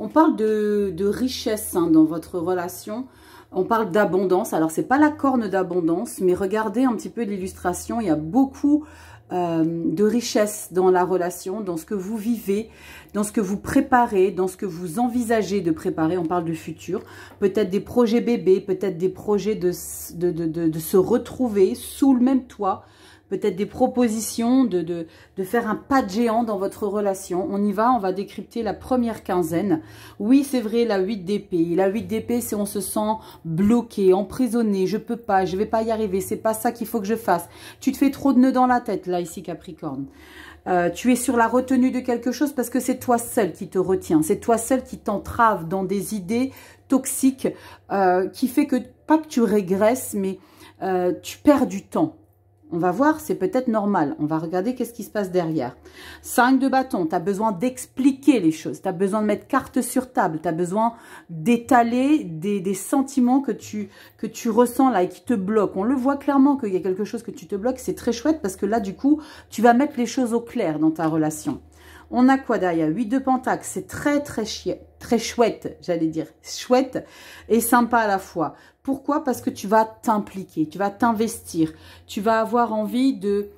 On parle de, richesse hein, dans votre relation. On parle d'abondance. Alors, c'est pas la corne d'abondance, mais regardez un petit peu l'illustration. Il y a beaucoup euh, de richesse dans la relation, dans ce que vous vivez, dans ce que vous préparez, dans ce que vous envisagez de préparer. On parle du futur. Peut-être des projets bébés, peut-être des projets de, de, de, se retrouver sous le même toit, peut-être des propositions, de, de, de, faire un pas de géant dans votre relation. On y va, on va décrypter la première quinzaine. Oui, c'est vrai, la 8 d'épée. La 8 d'épée, c'est on se sent bloqué, emprisonné, je peux pas, je vais pas y arriver, c'est pas ça qu'il faut que je fasse. Tu te fais trop de nœuds dans la tête, là, ici, Capricorne. Euh, tu es sur la retenue de quelque chose parce que c'est toi seul qui te retiens, c'est toi seul qui t'entrave dans des idées toxiques euh, qui fait que, pas que tu régresses, mais euh, tu perds du temps on va voir, c'est peut-être normal. On va regarder qu'est-ce qui se passe derrière. 5 de bâton, tu as besoin d'expliquer les choses. Tu as besoin de mettre carte sur table. Tu as besoin d'étaler des, sentiments que tu, que tu ressens là et qui te bloquent. On le voit clairement qu'il y a quelque chose que tu te bloques. C'est très chouette parce que là, du coup, tu vas mettre les choses au clair dans ta relation. On a quoi derrière 8 de pentacle, c'est très très, très chouette, j'allais dire, chouette et sympa à la fois. Pourquoi Parce que tu vas t'impliquer, tu vas t'investir, tu vas avoir envie de...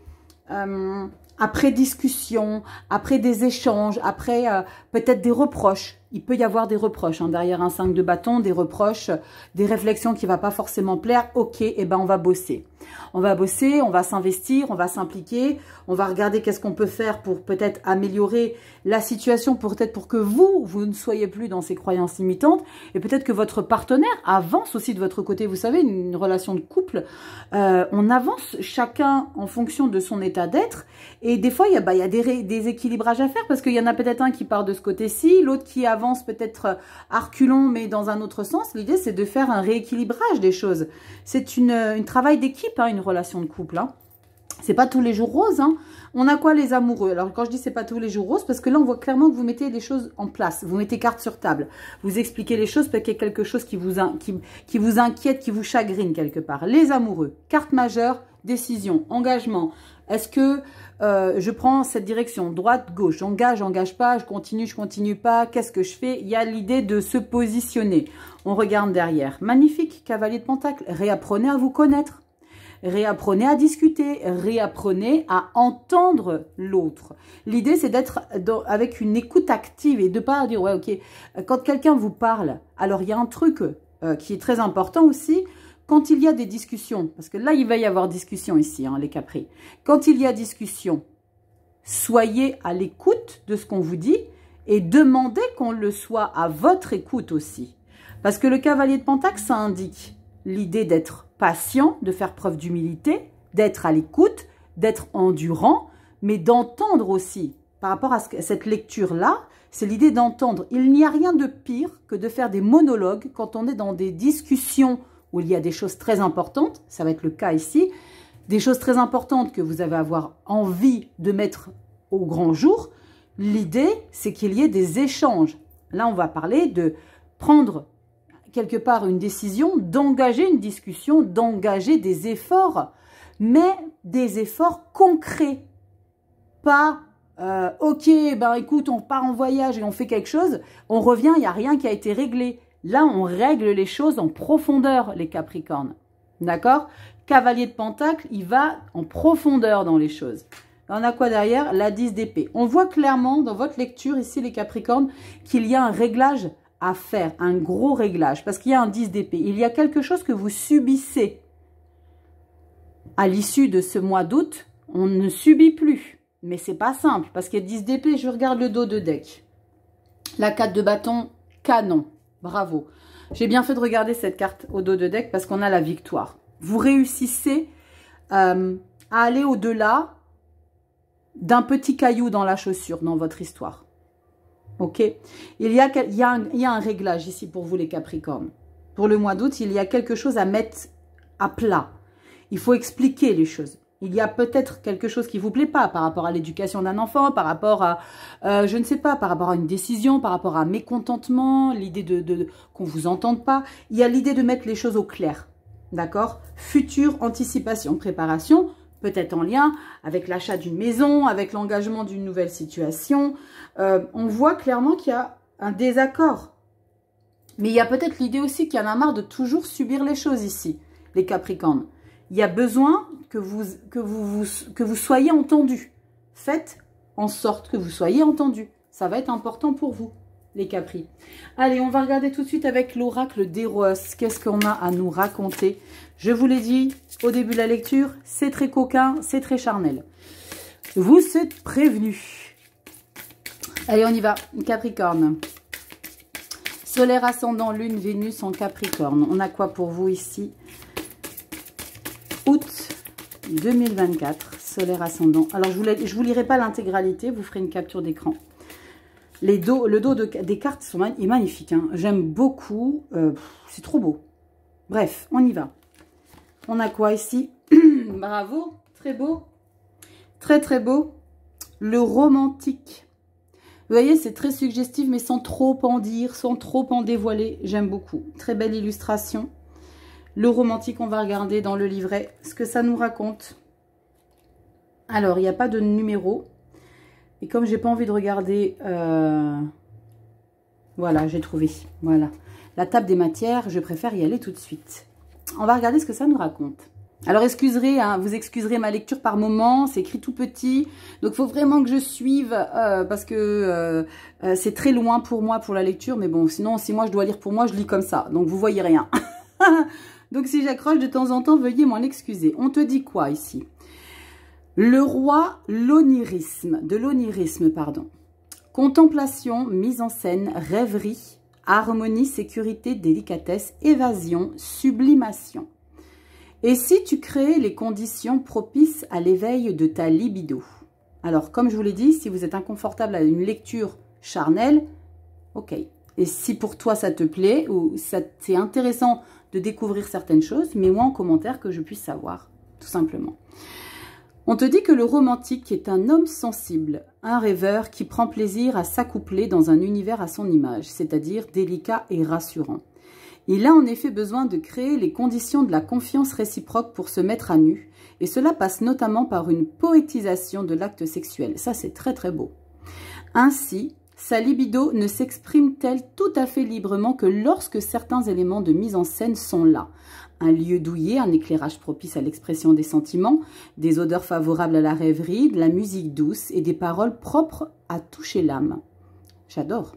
Euh, après discussion, après des échanges, après euh, peut-être des reproches. Il peut y avoir des reproches hein, derrière un 5 de bâton, des reproches, euh, des réflexions qui ne va pas forcément plaire. Ok, et eh ben on va bosser. On va bosser, on va s'investir, on va s'impliquer, on va regarder qu'est-ce qu'on peut faire pour peut-être améliorer la situation, pour peut-être pour que vous, vous ne soyez plus dans ces croyances limitantes, et peut-être que votre partenaire avance aussi de votre côté. Vous savez, une, relation de couple, euh, on avance chacun en fonction de son état d'être, et des fois, il y a, bah, des, déséquilibrages équilibrages à faire, parce qu'il y en a peut-être un qui part de ce côté-ci, l'autre qui avance peut-être euh, Arculon mais dans un autre sens. L'idée, c'est de faire un rééquilibrage des choses. C'est un euh, une travail d'équipe pas une relation de couple. Hein. C'est pas tous les jours rose. Hein. On a quoi les amoureux Alors quand je dis c'est pas tous les jours rose, parce que là on voit clairement que vous mettez des choses en place, vous mettez carte sur table, vous expliquez les choses parce qu'il y a quelque chose qui vous, qui, vous inquiète, qui vous chagrine quelque part. Les amoureux, carte majeure, décision, engagement. Est-ce que euh, je prends cette direction, droite, gauche, Engage, engage pas, je continue, je continue pas, qu'est-ce que je fais Il y a l'idée de se positionner. On regarde derrière. Magnifique, cavalier de pentacle, réapprenez à vous connaître. Réapprenez à discuter, réapprenez à entendre l'autre. L'idée, c'est d'être avec une écoute active et de ne pas dire, ouais, ok, quand quelqu'un vous parle, alors il y a un truc euh, qui est très important aussi, quand il y a des discussions, parce que là, il va y avoir discussion ici, hein, les capris, quand il y a discussion, soyez à l'écoute de ce qu'on vous dit et demandez qu'on le soit à votre écoute aussi. Parce que le cavalier de Pentax, ça indique l'idée d'être patient, de faire preuve d'humilité, d'être à l'écoute, d'être endurant, mais d'entendre aussi. Par rapport à cette lecture-là, c'est l'idée d'entendre. Il n'y a rien de pire que de faire des monologues quand on est dans des discussions où il y a des choses très importantes, ça va être le cas ici, des choses très importantes que vous avez avoir envie de mettre au grand jour. L'idée, c'est qu'il y ait des échanges. Là, on va parler de prendre quelque part une décision d'engager une discussion, d'engager des efforts, mais des efforts concrets. Pas euh, ok, ben écoute, on part en voyage et on fait quelque chose, on revient, il n'y a rien qui a été réglé. Là, on règle les choses en profondeur, les Capricornes. D'accord Cavalier de Pentacle, il va en profondeur dans les choses. On a quoi derrière La 10 d'épée. On voit clairement dans votre lecture ici, les Capricornes, qu'il y a un réglage à faire un gros réglage, parce qu'il y a un 10 d'épée, il y a quelque chose que vous subissez à l'issue de ce mois d'août, on ne subit plus. Mais c'est pas simple, parce qu'il y a 10 d'épée, je regarde le dos de deck. La carte de bâton, canon, bravo. J'ai bien fait de regarder cette carte au dos de deck, parce qu'on a la victoire. Vous réussissez euh, à aller au-delà d'un petit caillou dans la chaussure, dans votre histoire. Ok il y, a, un, réglage ici pour vous les Capricornes. Pour le mois d'août, il y a quelque chose à mettre à plat. Il faut expliquer les choses. Il y a peut-être quelque chose qui ne vous plaît pas par rapport à l'éducation d'un enfant, par rapport à, euh, je ne sais pas, par rapport à une décision, par rapport à un mécontentement, l'idée de, de qu'on vous entende pas. Il y a l'idée de mettre les choses au clair, d'accord Futur, anticipation, préparation, peut-être en lien avec l'achat d'une maison, avec l'engagement d'une nouvelle situation, euh, on voit clairement qu'il y a un désaccord. Mais il y a peut-être l'idée aussi qu'il y en a marre de toujours subir les choses ici, les Capricornes. Il y a besoin que vous, que vous, que vous soyez entendu. Faites en sorte que vous soyez entendu. Ça va être important pour vous, les Capris. Allez, on va regarder tout de suite avec l'oracle d'Eros. Qu'est-ce qu'on a à nous raconter Je vous l'ai dit au début de la lecture, c'est très coquin, c'est très charnel. Vous êtes prévenus. Allez, on y va. Capricorne. Solaire, ascendant, lune, Vénus en Capricorne. On a quoi pour vous ici Août 2024, solaire, ascendant. Alors, je ne vous, lirai pas l'intégralité, vous ferez une capture d'écran. Les dos, le dos des cartes sont, est magnifique. Hein. J'aime beaucoup. Euh, c'est trop beau. Bref, on y va. On a quoi ici [clears throat] Bravo, très beau. Très, très beau. Le romantique. Vous voyez, c'est très suggestif, mais sans trop en dire, sans trop en dévoiler. J'aime beaucoup. Très belle illustration. Le romantique, on va regarder dans le livret ce que ça nous raconte. Alors, il n'y a pas de numéro. Et comme j'ai pas envie de regarder... Euh, voilà, j'ai trouvé. Voilà. La table des matières, je préfère y aller tout de suite. On va regarder ce que ça nous raconte. Alors excuserez, hein, vous excuserez ma lecture par moment, c'est écrit tout petit, donc faut vraiment que je suive euh, parce que euh, euh, c'est très loin pour moi pour la lecture, mais bon, sinon si moi je dois lire pour moi, je lis comme ça, donc vous voyez rien. [laughs] donc si j'accroche de temps en temps, veuillez m'en excuser. On te dit quoi ici Le roi, l'onirisme, de l'onirisme, pardon. Contemplation, mise en scène, rêverie, harmonie, sécurité, délicatesse, évasion, sublimation. Et si tu crées les conditions propices à l'éveil de ta libido Alors, comme je vous l'ai dit, si vous êtes inconfortable à une lecture charnelle, ok. Et si pour toi ça te plaît ou c'est intéressant de découvrir certaines choses, mets-moi en commentaire que je puisse savoir, tout simplement. On te dit que le romantique est un homme sensible, un rêveur qui prend plaisir à s'accoupler dans un univers à son image, c'est-à-dire délicat et rassurant. Il a en effet besoin de créer les conditions de la confiance réciproque pour se mettre à nu, et cela passe notamment par une poétisation de l'acte sexuel. Ça, c'est très très beau. Ainsi, sa libido ne s'exprime-t-elle tout à fait librement que lorsque certains éléments de mise en scène sont là Un lieu douillet, un éclairage propice à l'expression des sentiments, des odeurs favorables à la rêverie, de la musique douce et des paroles propres à toucher l'âme. J'adore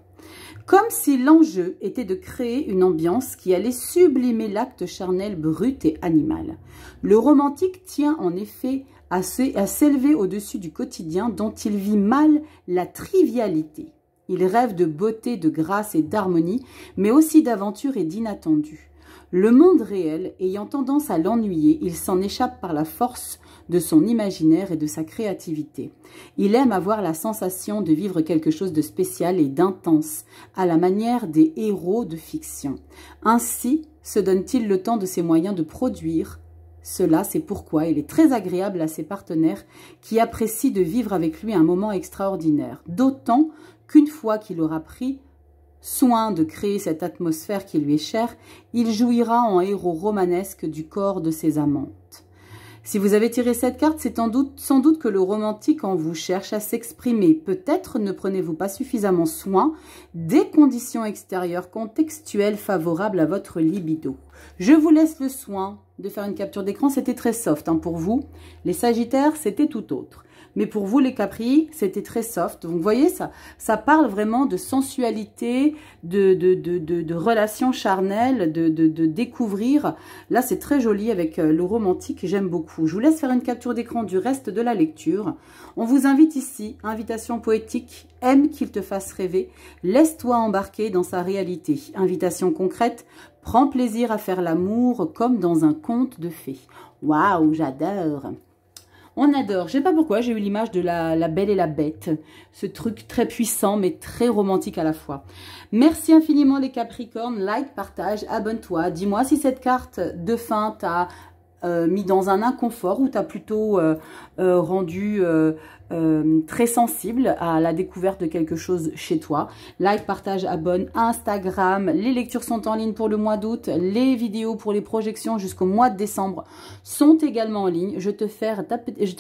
comme si l'enjeu était de créer une ambiance qui allait sublimer l'acte charnel brut et animal. Le romantique tient en effet à s'élever au-dessus du quotidien dont il vit mal la trivialité. Il rêve de beauté, de grâce et d'harmonie, mais aussi d'aventure et d'inattendu. Le monde réel ayant tendance à l'ennuyer, il s'en échappe par la force de son imaginaire et de sa créativité. Il aime avoir la sensation de vivre quelque chose de spécial et d'intense, à la manière des héros de fiction. Ainsi se donne-t-il le temps de ses moyens de produire, cela, c'est pourquoi il est très agréable à ses partenaires qui apprécient de vivre avec lui un moment extraordinaire. D'autant qu'une fois qu'il aura pris soin de créer cette atmosphère qui lui est chère, il jouira en héros romanesque du corps de ses amantes. Si vous avez tiré cette carte, c'est sans doute que le romantique en vous cherche à s'exprimer. Peut-être ne prenez-vous pas suffisamment soin des conditions extérieures contextuelles favorables à votre libido. Je vous laisse le soin de faire une capture d'écran, c'était très soft hein, pour vous. Les Sagittaires, c'était tout autre. Mais pour vous, les capris, c'était très soft. Donc, vous voyez, ça, ça parle vraiment de sensualité, de, de, de, de, relations charnelles, de, de, de découvrir. Là, c'est très joli avec euh, le romantique. J'aime beaucoup. Je vous laisse faire une capture d'écran du reste de la lecture. On vous invite ici, invitation poétique, aime qu'il te fasse rêver, laisse-toi embarquer dans sa réalité. Invitation concrète, prends plaisir à faire l'amour comme dans un conte de fées. Waouh, j'adore on adore. Je sais pas pourquoi, j'ai eu l'image de la, Belle et la Bête. Ce truc très puissant, mais très romantique à la fois. Merci infiniment les Capricornes. Like, partage, abonne-toi. Dis-moi si cette carte de fin t'a euh, mis dans un inconfort ou t'a plutôt euh, euh, rendu euh, très sensible à la découverte de quelque chose chez toi. Like, partage, abonne, Instagram. Les lectures sont en ligne pour le mois d'août. Les vidéos pour les projections jusqu'au mois de décembre sont également en ligne. Je te,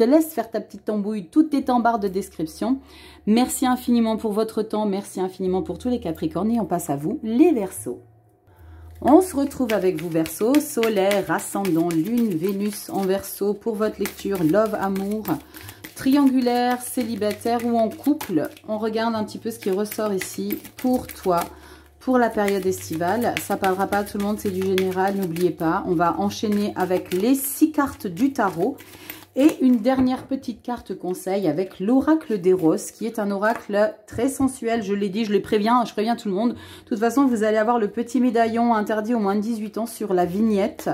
laisse faire ta petite tambouille. Tout est en barre de description. Merci infiniment pour votre temps. Merci infiniment pour tous les Capricornes. Et on passe à vous, les Verseaux. On se retrouve avec vous verso, Solaire, Ascendant, Lune, Vénus en Verseau pour votre lecture Love, Amour, triangulaire, célibataire ou en couple. On regarde un petit peu ce qui ressort ici pour toi, pour la période estivale. Ça parlera pas à tout le monde, c'est du général, n'oubliez pas. On va enchaîner avec les six cartes du tarot. Et une dernière petite carte conseil avec l'oracle des roses, qui est un oracle très sensuel, je l'ai dit, je le préviens, je préviens tout le monde. De toute façon, vous allez avoir le petit médaillon interdit au moins de 18 ans sur la vignette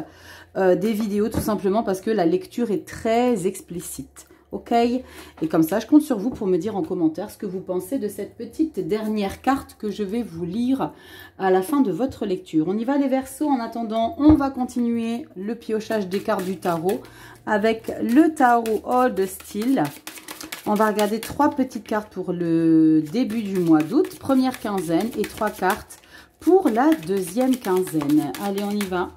euh, des vidéos, tout simplement parce que la lecture est très explicite ok Et comme ça, je compte sur vous pour me dire en commentaire ce que vous pensez de cette petite dernière carte que je vais vous lire à la fin de votre lecture. On y va les versos. En attendant, on va continuer le piochage des cartes du tarot avec le tarot Old Style. On va regarder trois petites cartes pour le début du mois d'août, première quinzaine, et trois cartes pour la deuxième quinzaine. Allez, on y va.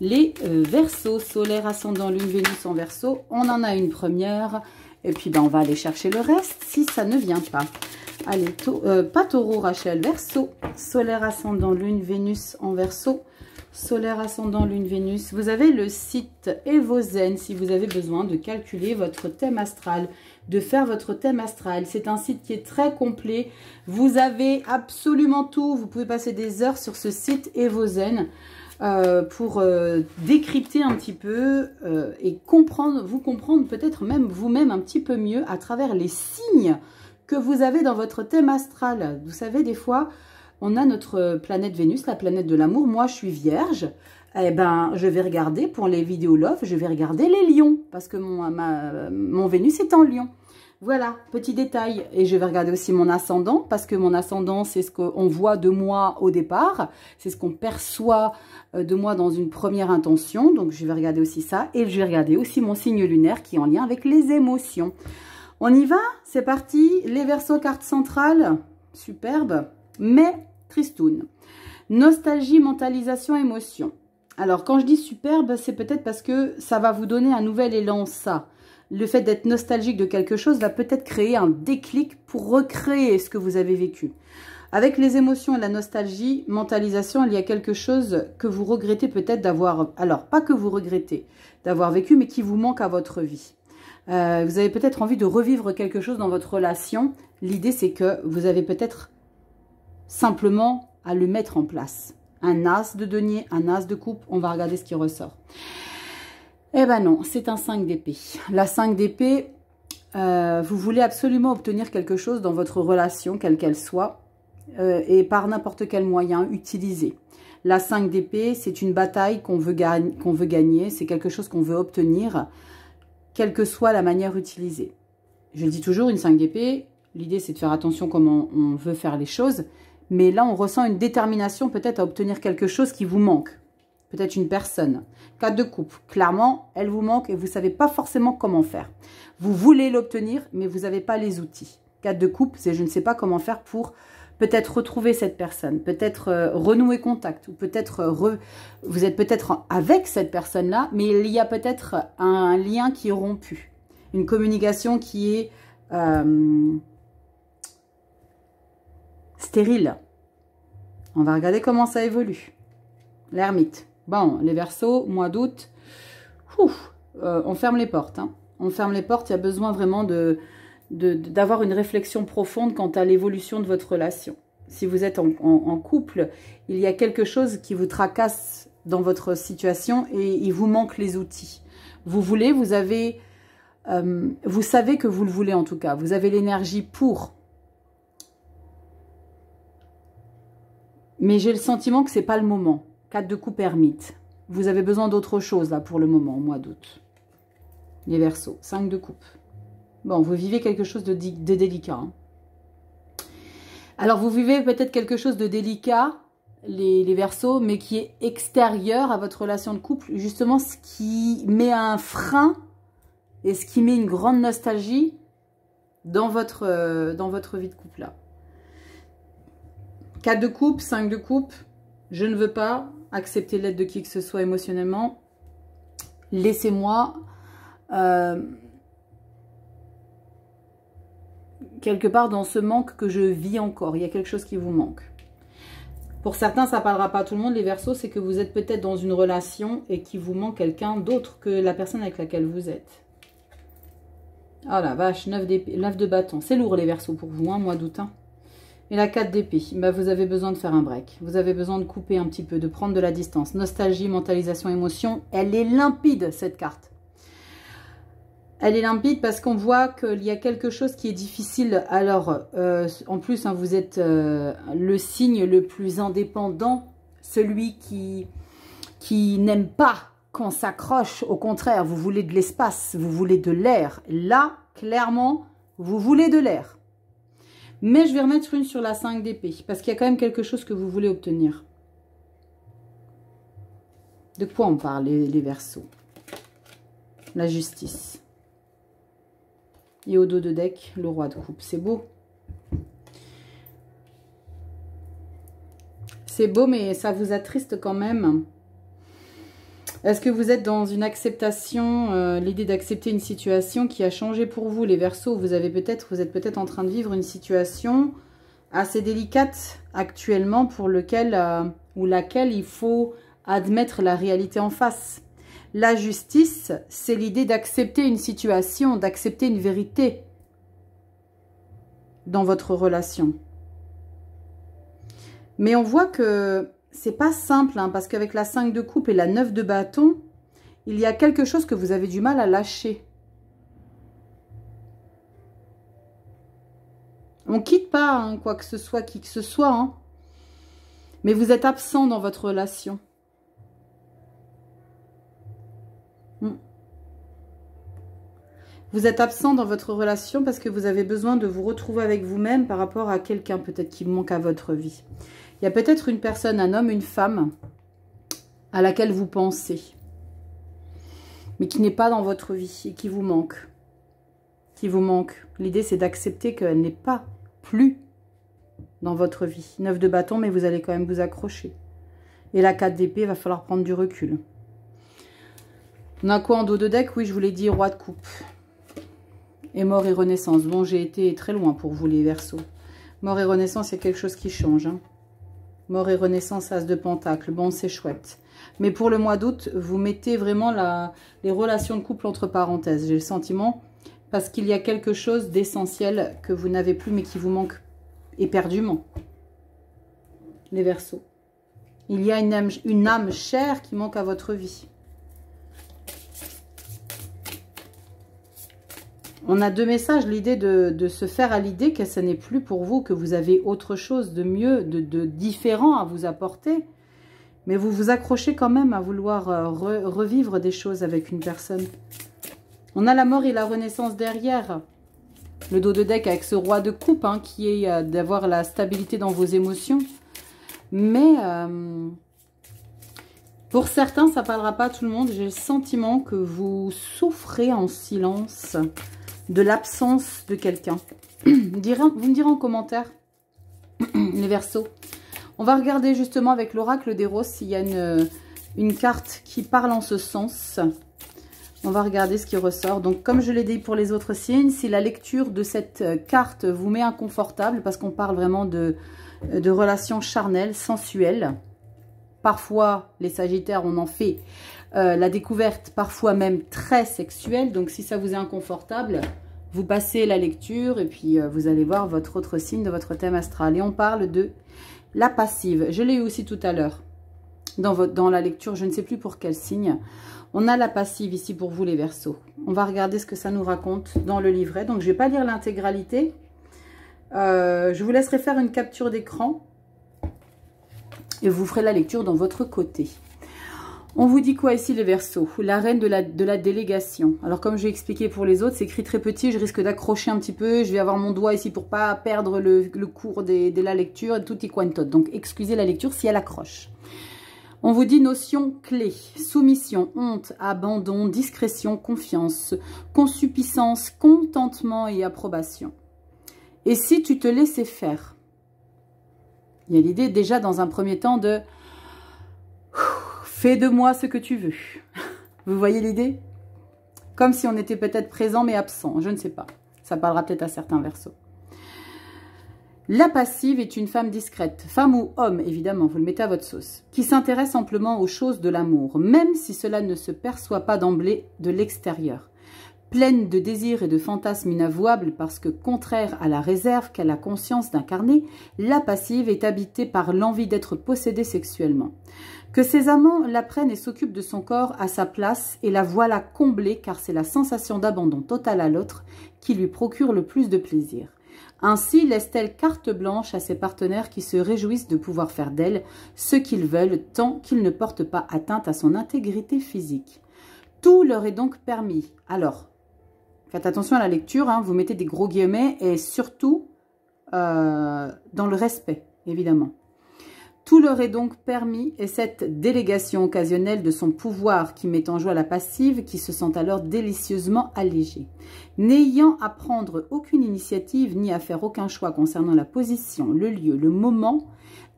Les Verseaux, versos, solaire, ascendant, lune, Vénus en verso. On en a une première. Et puis, ben, on va aller chercher le reste si ça ne vient pas. Allez, euh, pas taureau, Rachel, verso. Solaire ascendant, lune, Vénus en verso. Solaire ascendant, lune, Vénus. Vous avez le site Evozen si vous avez besoin de calculer votre thème astral, de faire votre thème astral. C'est un site qui est très complet. Vous avez absolument tout. Vous pouvez passer des heures sur ce site Evozen. Euh, pour euh, décrypter un petit peu euh, et comprendre, vous comprendre peut-être même vous-même un petit peu mieux à travers les signes que vous avez dans votre thème astral. Vous savez, des fois, on a notre planète Vénus, la planète de l'amour. Moi, je suis vierge. Eh ben, je vais regarder, pour les vidéos love, je vais regarder les lions, parce que mon, mon Vénus est en lion. Voilà, petit détail. Et je vais regarder aussi mon ascendant, parce que mon ascendant, c'est ce qu'on voit de moi au départ. C'est ce qu'on perçoit euh, de moi dans une première intention. Donc, je vais regarder aussi ça. Et je vais regarder aussi mon signe lunaire qui est en lien avec les émotions. On y va C'est parti. Les versos, carte centrale. Superbe. Mais tristoun. Nostalgie, mentalisation, émotion. Alors, quand je dis superbe, c'est peut-être parce que ça va vous donner un nouvel élan, ça le fait d'être nostalgique de quelque chose va peut-être créer un déclic pour recréer ce que vous avez vécu. Avec les émotions et la nostalgie, mentalisation, il y a quelque chose que vous regrettez peut-être d'avoir, alors pas que vous regrettez d'avoir vécu, mais qui vous manque à votre vie. Euh, vous avez peut-être envie de revivre quelque chose dans votre relation. L'idée, c'est que vous avez peut-être simplement à le mettre en place. Un as de denier, un as de coupe, on va regarder ce qui ressort. Eh ben non, c'est un 5 d'épée. La 5 d'épée, euh, vous voulez absolument obtenir quelque chose dans votre relation, quelle qu'elle soit, euh, et par n'importe quel moyen utilisé. La 5 d'épée, c'est une bataille qu'on veut, veut gagner, c'est quelque chose qu'on veut obtenir, quelle que soit la manière utilisée. Je le dis toujours, une 5 d'épée, l'idée c'est de faire attention comment on veut faire les choses, mais là on ressent une détermination peut-être à obtenir quelque chose qui vous manque peut-être une personne. Quatre de coupe. clairement, elle vous manque et vous ne savez pas forcément comment faire. Vous voulez l'obtenir, mais vous n'avez pas les outils. Quatre de coupe, c'est je ne sais pas comment faire pour peut-être retrouver cette personne, peut-être euh, renouer contact, ou peut-être euh, vous êtes peut-être avec cette personne-là, mais il y a peut-être un lien qui est rompu, une communication qui est euh, stérile. On va regarder comment ça évolue. L'ermite. Bon, les versos, mois d'août, euh, on ferme les portes. Hein. On ferme les portes, il y a besoin vraiment de d'avoir une réflexion profonde quant à l'évolution de votre relation. Si vous êtes en, couple, il y a quelque chose qui vous tracasse dans votre situation et il vous manque les outils. Vous voulez, vous avez, euh, vous savez que vous le voulez en tout cas, vous avez l'énergie pour, mais j'ai le sentiment que c'est pas le moment. 4 de coupe ermite. Vous avez besoin d'autre chose là pour le moment, au mois d'août. Les versos, 5 de coupe. Bon, vous vivez quelque chose de, délicat. Hein. Alors vous vivez peut-être quelque chose de délicat, les, versos, mais qui est extérieur à votre relation de couple, justement ce qui met un frein et ce qui met une grande nostalgie dans votre, euh, dans votre vie de couple là. 4 de coupe, 5 de coupe, je ne veux pas, accepter l'aide de qui que ce soit émotionnellement. Laissez-moi euh, quelque part dans ce manque que je vis encore. Il y a quelque chose qui vous manque. Pour certains, ça ne parlera pas à tout le monde. Les versos, c'est que vous êtes peut-être dans une relation et qu'il vous manque quelqu'un d'autre que la personne avec laquelle vous êtes. Oh la vache, 9, de bâton. C'est lourd les versos pour vous, moi hein, mois d'août. Hein. Et la 4 d'épée, bah vous avez besoin de faire un break. Vous avez besoin de couper un petit peu, de prendre de la distance. Nostalgie, mentalisation, émotion, elle est limpide cette carte. Elle est limpide parce qu'on voit qu'il y a quelque chose qui est difficile. Alors, euh, en plus, hein, vous êtes euh, le signe le plus indépendant, celui qui, qui n'aime pas qu'on s'accroche. Au contraire, vous voulez de l'espace, vous voulez de l'air. Là, clairement, vous voulez de l'air. Mais je vais remettre une sur la 5 d'épée, parce qu'il y a quand même quelque chose que vous voulez obtenir. De quoi on parle, les, Verseaux versos La justice. Et au dos de deck, le roi de coupe. C'est beau. C'est beau, mais ça vous attriste quand même. Est-ce que vous êtes dans une acceptation, euh, l'idée d'accepter une situation qui a changé pour vous, les versos Vous avez peut-être, vous êtes peut-être en train de vivre une situation assez délicate actuellement pour lequel euh, ou laquelle il faut admettre la réalité en face. La justice, c'est l'idée d'accepter une situation, d'accepter une vérité dans votre relation. Mais on voit que c'est pas simple, hein, parce qu'avec la 5 de coupe et la 9 de bâton, il y a quelque chose que vous avez du mal à lâcher. On quitte pas hein, quoi que ce soit, qui que ce soit, hein. mais vous êtes absent dans votre relation. Hmm. Vous êtes absent dans votre relation parce que vous avez besoin de vous retrouver avec vous-même par rapport à quelqu'un peut-être qui manque à votre vie. Il y a peut-être une personne, un homme, une femme à laquelle vous pensez, mais qui n'est pas dans votre vie et qui vous manque. Qui vous manque. L'idée, c'est d'accepter qu'elle n'est pas plus dans votre vie. Neuf de bâton, mais vous allez quand même vous accrocher. Et la 4 d'épée, va falloir prendre du recul. On a quoi en dos de deck Oui, je vous l'ai dit, roi de coupe. Et mort et renaissance. Bon, j'ai été très loin pour vous, les versos. Mort et renaissance, a quelque chose qui change. Hein. Mort et renaissance, as de pentacle. Bon, c'est chouette. Mais pour le mois d'août, vous mettez vraiment la, les relations de couple entre parenthèses, j'ai le sentiment, parce qu'il y a quelque chose d'essentiel que vous n'avez plus mais qui vous manque éperdument. Les versos. Il y a une âme, une âme chère qui manque à votre vie. On a deux messages, l'idée de, se faire à l'idée que ce n'est plus pour vous, que vous avez autre chose de mieux, de, différent à vous apporter. Mais vous vous accrochez quand même à vouloir euh, revivre des choses avec une personne. On a la mort et la renaissance derrière. Le dos de deck avec ce roi de coupe hein, qui est euh, d'avoir la stabilité dans vos émotions. Mais euh, pour certains, ça ne parlera pas à tout le monde. J'ai le sentiment que vous souffrez en silence de l'absence de quelqu'un. [clears throat] vous, me direz en commentaire, [clears throat] les versos. On va regarder justement avec l'oracle des roses s'il y a une, une carte qui parle en ce sens. On va regarder ce qui ressort. Donc, comme je l'ai dit pour les autres signes, si la lecture de cette carte vous met inconfortable, parce qu'on parle vraiment de, de relations charnelles, sensuelles, parfois, les sagittaires, on en fait euh, la découverte parfois même très sexuelle. Donc si ça vous est inconfortable, vous passez la lecture et puis euh, vous allez voir votre autre signe de votre thème astral. Et on parle de la passive. Je l'ai eu aussi tout à l'heure dans, la lecture, je ne sais plus pour quel signe. On a la passive ici pour vous les Verseaux. On va regarder ce que ça nous raconte dans le livret. Donc je ne vais pas lire l'intégralité. Euh, je vous laisserai faire une capture d'écran et vous ferez la lecture dans votre côté. On vous dit quoi ici les versos La reine de la, délégation. Alors comme je l'ai expliqué pour les autres, c'est écrit très petit, je risque d'accrocher un petit peu, je vais avoir mon doigt ici pour pas perdre le, cours de, la lecture, tout y Donc excusez la lecture si elle accroche. On vous dit notion clé, soumission, honte, abandon, discrétion, confiance, consupiscence, contentement et approbation. Et si tu te laissais faire Il y a l'idée déjà dans un premier temps de Fais de moi ce que tu veux. Vous voyez l'idée Comme si on était peut-être présent mais absent, je ne sais pas. Ça parlera peut-être à certains versos. La passive est une femme discrète, femme ou homme évidemment, vous le mettez à votre sauce, qui s'intéresse simplement aux choses de l'amour, même si cela ne se perçoit pas d'emblée de l'extérieur. Pleine de désirs et de fantasmes inavouables parce que, contraire à la réserve qu'elle a conscience d'incarner, la passive est habitée par l'envie d'être possédée sexuellement. Que ses amants la prennent et s'occupent de son corps à sa place et la voilà comblée car c'est la sensation d'abandon total à l'autre qui lui procure le plus de plaisir. Ainsi laisse-t-elle carte blanche à ses partenaires qui se réjouissent de pouvoir faire d'elle ce qu'ils veulent tant qu'ils ne portent pas atteinte à son intégrité physique. Tout leur est donc permis. Alors, faites attention à la lecture, hein. vous mettez des gros guillemets et surtout euh, dans le respect, évidemment. Tout leur est donc permis et cette délégation occasionnelle de son pouvoir qui met en joie la passive qui se sent alors délicieusement allégée. N'ayant à prendre aucune initiative ni à faire aucun choix concernant la position, le lieu, le moment,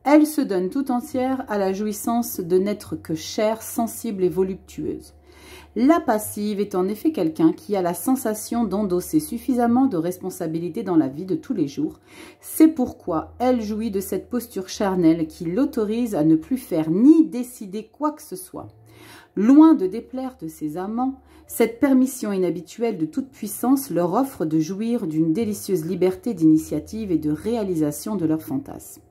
elle se donne tout entière à la jouissance de n'être que chère, sensible et voluptueuse. La passive est en effet quelqu'un qui a la sensation d'endosser suffisamment de responsabilités dans la vie de tous les jours. C'est pourquoi elle jouit de cette posture charnelle qui l'autorise à ne plus faire ni décider quoi que ce soit. Loin de déplaire de ses amants, cette permission inhabituelle de toute puissance leur offre de jouir d'une délicieuse liberté d'initiative et de réalisation de leurs fantasmes.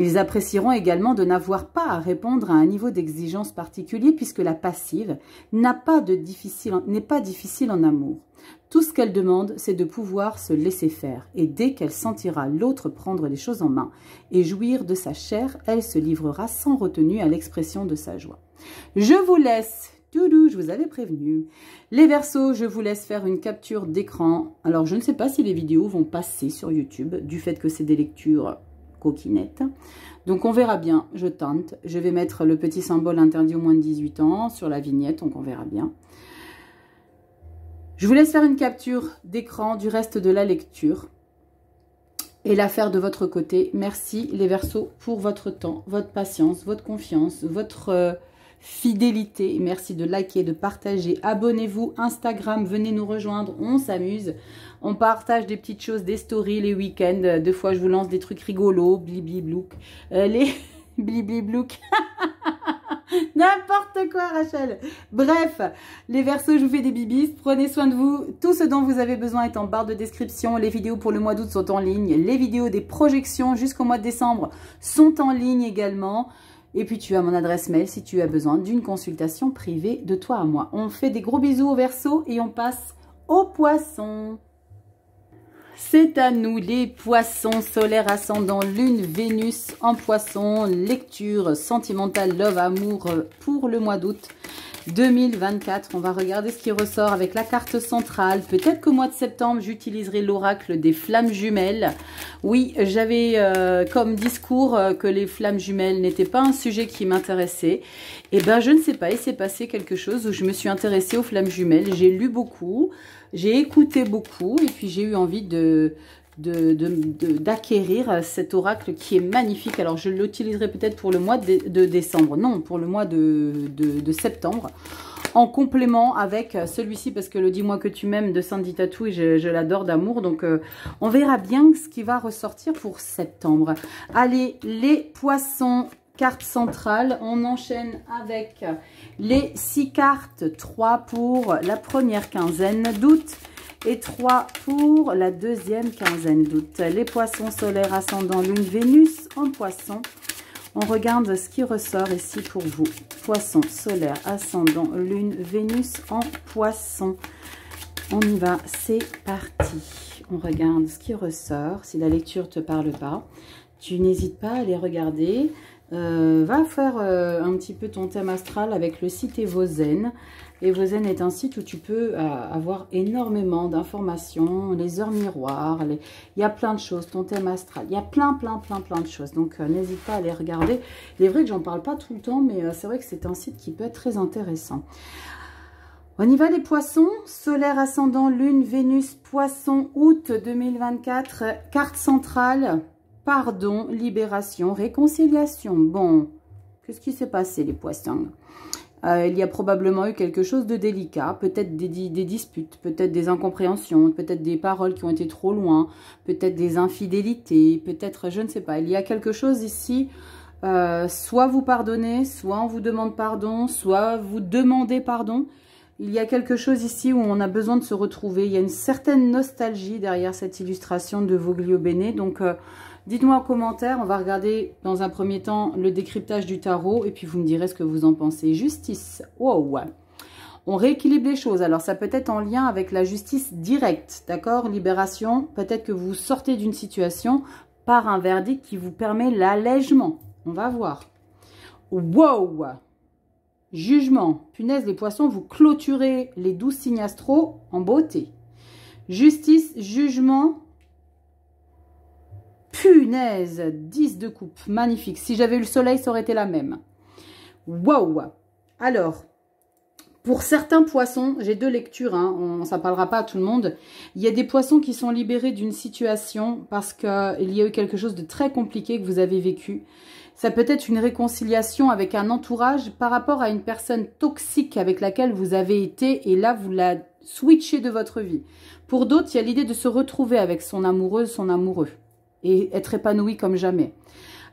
Ils apprécieront également de n'avoir pas à répondre à un niveau d'exigence particulier puisque la passive n'est pas, difficile, pas difficile en amour. Tout ce qu'elle demande, c'est de pouvoir se laisser faire. Et dès qu'elle sentira l'autre prendre les choses en main et jouir de sa chair, elle se livrera sans retenue à l'expression de sa joie. Je vous laisse Toudou, je vous avais prévenu. Les versos, je vous laisse faire une capture d'écran. Alors, je ne sais pas si les vidéos vont passer sur YouTube, du fait que c'est des lectures coquinette. Donc on verra bien, je tente. Je vais mettre le petit symbole interdit au moins de 18 ans sur la vignette, donc on verra bien. Je vous laisse faire une capture d'écran du reste de la lecture et la faire de votre côté. Merci les Verseaux pour votre temps, votre patience, votre confiance, votre euh, fidélité. Merci de liker, de partager. Abonnez-vous Instagram, venez nous rejoindre, on s'amuse. On partage des petites choses, des stories les week-ends. Deux fois, je vous lance des trucs rigolos, blibliblouk, euh, les [laughs] blibliblouk, [laughs] N'importe quoi, Rachel. Bref, les versos, je vous fais des bibis. Prenez soin de vous. Tout ce dont vous avez besoin est en barre de description. Les vidéos pour le mois d'août sont en ligne. Les vidéos des projections jusqu'au mois de décembre sont en ligne également. Et puis tu as mon adresse mail si tu as besoin d'une consultation privée de toi à moi. On fait des gros bisous au verso et on passe aux poissons. C'est à nous les poissons, solaires ascendant, lune, Vénus en Poissons lecture sentimentale, love, amour pour le mois d'août. 2024. On va regarder ce qui ressort avec la carte centrale. Peut-être qu'au mois de septembre, j'utiliserai l'oracle des flammes jumelles. Oui, j'avais euh, comme discours euh, que les flammes jumelles n'étaient pas un sujet qui m'intéressait. Et eh ben, je ne sais pas, il s'est passé quelque chose où je me suis intéressée aux flammes jumelles. J'ai lu beaucoup, j'ai écouté beaucoup et puis j'ai eu envie de, d'acquérir de, cet oracle qui est magnifique. Alors, je l'utiliserai peut-être pour le mois de, décembre. Non, pour le mois de, septembre. En complément avec celui-ci, parce que le « Dis-moi que tu m'aimes » de Sandy Tatou, je, je l'adore d'amour. Donc, euh, on verra bien ce qui va ressortir pour septembre. Allez, les poissons carte centrale. On enchaîne avec les six cartes, 3 pour la première quinzaine d'août et 3 pour la deuxième quinzaine d'août. Les poissons solaires ascendant lune Vénus en poisson. On regarde ce qui ressort ici pour vous. Poissons solaires ascendant lune Vénus en poisson. On y va, c'est parti. On regarde ce qui ressort. Si la lecture te parle pas, tu n'hésites pas à les regarder. Euh, va faire euh, un petit peu ton thème astral avec le site Evozen. Et est un site où tu peux euh, avoir énormément d'informations, les heures miroirs, il y a plein de choses, ton thème astral, il y a plein, plein, plein, plein de choses. Donc euh, n'hésite pas à les regarder. Il est vrai que j'en parle pas tout le temps, mais euh, c'est vrai que c'est un site qui peut être très intéressant. On y va les poissons, solaire ascendant, lune, Vénus, poisson, août 2024, carte centrale, pardon, libération, réconciliation. Bon, qu'est-ce qui s'est passé les poissons euh, il y a probablement eu quelque chose de délicat, peut-être des, disputes, peut-être des incompréhensions, peut-être des paroles qui ont été trop loin, peut-être des infidélités, peut-être, je ne sais pas. Il y a quelque chose ici, euh, soit vous pardonnez, soit on vous demande pardon, soit vous demandez pardon. Il y a quelque chose ici où on a besoin de se retrouver. Il y a une certaine nostalgie derrière cette illustration de Voglio Bene, donc... Euh, Dites-moi en commentaire, on va regarder dans un premier temps le décryptage du tarot et puis vous me direz ce que vous en pensez. Justice, wow on rééquilibre les choses. Alors, ça peut être en lien avec la justice directe, d'accord Libération, peut-être que vous sortez d'une situation par un verdict qui vous permet l'allègement. On va voir. Wow Jugement. Punaise, les poissons, vous clôturez les douze signes astro en beauté. Justice, jugement, Punaise 10 de coupe, magnifique. Si j'avais eu le soleil, ça aurait été la même. Waouh Alors, pour certains poissons, j'ai deux lectures, hein, on, ça ne parlera pas à tout le monde. Il y a des poissons qui sont libérés d'une situation parce qu'il y a eu quelque chose de très compliqué que vous avez vécu. Ça peut être une réconciliation avec un entourage par rapport à une personne toxique avec laquelle vous avez été et là, vous la switchez de votre vie. Pour d'autres, il y a l'idée de se retrouver avec son amoureuse, son amoureux et être épanoui comme jamais.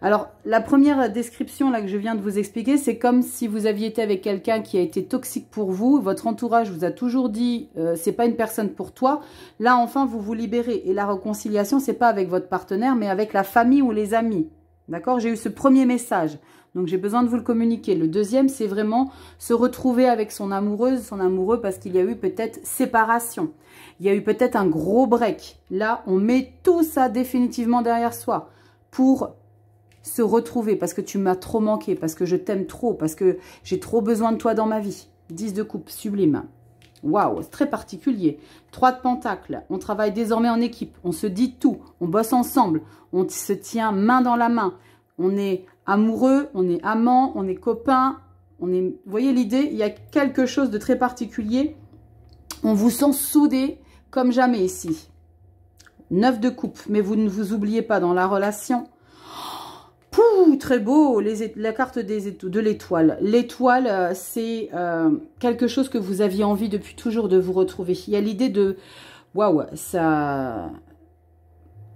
Alors, la première description là que je viens de vous expliquer, c'est comme si vous aviez été avec quelqu'un qui a été toxique pour vous, votre entourage vous a toujours dit euh, c'est pas une personne pour toi », là enfin vous vous libérez. Et la réconciliation, c'est pas avec votre partenaire, mais avec la famille ou les amis. D'accord J'ai eu ce premier message, donc j'ai besoin de vous le communiquer. Le deuxième, c'est vraiment se retrouver avec son amoureuse, son amoureux, parce qu'il y a eu peut-être séparation il y a eu peut-être un gros break. Là, on met tout ça définitivement derrière soi pour se retrouver parce que tu m'as trop manqué, parce que je t'aime trop, parce que j'ai trop besoin de toi dans ma vie. 10 de coupe, sublime. Waouh, c'est très particulier. 3 de pentacles. on travaille désormais en équipe, on se dit tout, on bosse ensemble, on se tient main dans la main. On est amoureux, on est amant, on est copain, on est... Vous voyez l'idée Il y a quelque chose de très particulier. On vous sent soudés, comme jamais ici. neuf de coupe, mais vous ne vous oubliez pas dans la relation. [gasps] Pouh, très beau, les, la carte des, de l'étoile. L'étoile, euh, c'est euh, quelque chose que vous aviez envie depuis toujours de vous retrouver. Il y a l'idée de, waouh, ça,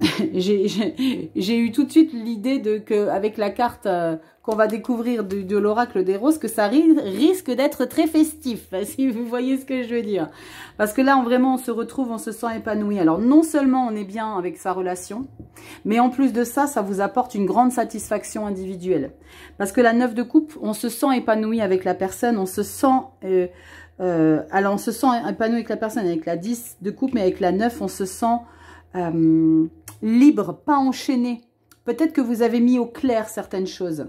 [laughs] j'ai eu tout de suite l'idée de que avec la carte euh, qu'on va découvrir de, l'oracle des roses, que ça risque d'être très festif, [laughs] si vous voyez ce que je veux dire. Parce que là, vraiment, on se retrouve, on se sent épanoui. Alors, non seulement on est bien avec sa relation, mais en plus de ça, ça vous apporte une grande satisfaction individuelle. Parce que la neuf de coupe, on se sent épanoui avec la personne, on se sent... Euh, euh, alors, on se sent épanoui avec la personne, avec la 10 de coupe, mais avec la 9, on se sent euh, libre, pas enchaîné. Peut-être que vous avez mis au clair certaines choses.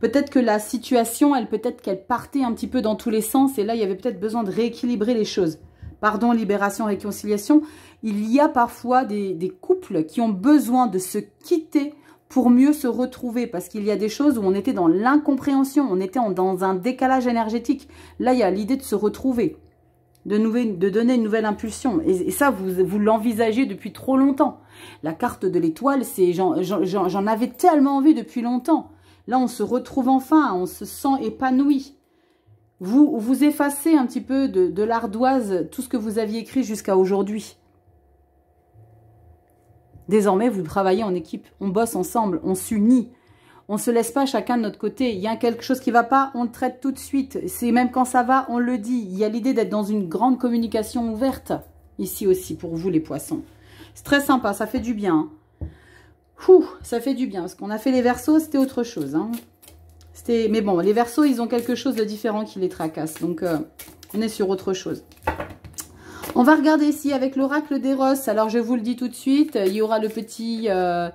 Peut-être que la situation, elle peut-être qu'elle partait un petit peu dans tous les sens et là, il y avait peut-être besoin de rééquilibrer les choses. Pardon, libération, réconciliation. Il y a parfois des couples qui ont besoin de se quitter pour mieux se retrouver parce qu'il y a des choses où on était dans l'incompréhension, on était dans un décalage énergétique. Là, il y a l'idée de se retrouver de, donner une nouvelle impulsion. Et, ça, vous, vous l'envisagez depuis trop longtemps. La carte de l'étoile, c'est j'en avais tellement envie depuis longtemps. Là, on se retrouve enfin, on se sent épanoui. Vous vous effacez un petit peu de l'ardoise tout ce que vous aviez écrit jusqu'à aujourd'hui. Désormais, vous travaillez en équipe, on bosse ensemble, on s'unit, on ne se laisse pas chacun de notre côté. Il y a quelque chose qui va pas, on le traite tout de suite. C'est même quand ça va, on le dit. Il y a l'idée d'être dans une grande communication ouverte ici aussi pour vous les poissons. C'est très sympa, ça fait du bien. ça fait du bien parce qu'on a fait les versos, c'était autre chose. Hein. C'était, mais bon, les versos, ils ont quelque chose de différent qui les tracasse. Donc, euh, on est sur autre chose. On va regarder ici avec l'oracle des d'Eros. Alors, je vous le dis tout de suite, il y aura le petit, euh,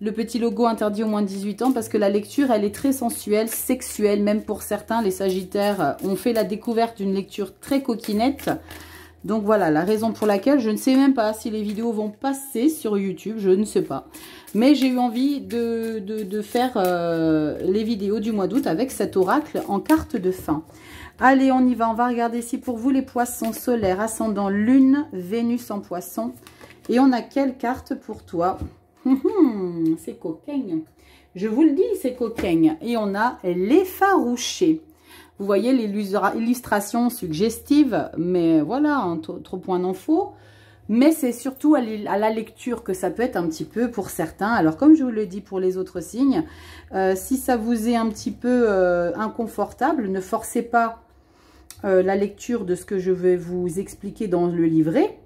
le petit logo interdit au moins 18 ans parce que la lecture, elle est très sensuelle, sexuelle, même pour certains. Les Sagittaires euh, ont fait la découverte d'une lecture très coquinette. Donc voilà, la raison pour laquelle je ne sais même pas si les vidéos vont passer sur YouTube, je ne sais pas. Mais j'ai eu envie de, de, faire euh, les vidéos du mois d'août avec cet oracle en carte de fin. Allez, on y va, on va regarder si pour vous les poissons solaires, ascendant lune, Vénus en poisson. Et on a quelle carte pour toi Mhm, c'est coquin. Je vous le dis, c'est coquin. Et on a l'effarouché. Vous voyez l'illustration suggestive, mais voilà, trop point non Mais c'est surtout à la lecture que ça peut être un petit peu pour certains. Alors comme je vous le dis pour les autres signes, euh, si ça vous est un petit peu euh, inconfortable, ne forcez pas euh, la lecture de ce que je vais vous expliquer dans le livret.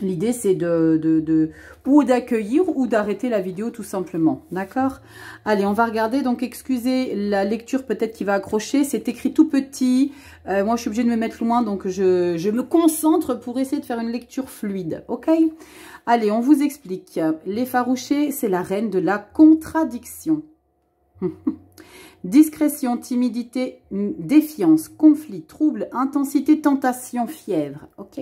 L'idée, c'est de, ou d'accueillir ou d'arrêter la vidéo tout simplement. D'accord Allez, on va regarder. Donc, excusez la lecture peut-être qui va accrocher. C'est écrit tout petit. Euh, moi, je suis obligée de me mettre loin, donc je, me concentre pour essayer de faire une lecture fluide. OK Allez, on vous explique. L'effarouché, c'est la reine de la contradiction. [laughs] Discrétion, timidité, défiance, conflit, trouble, intensité, tentation, fièvre. OK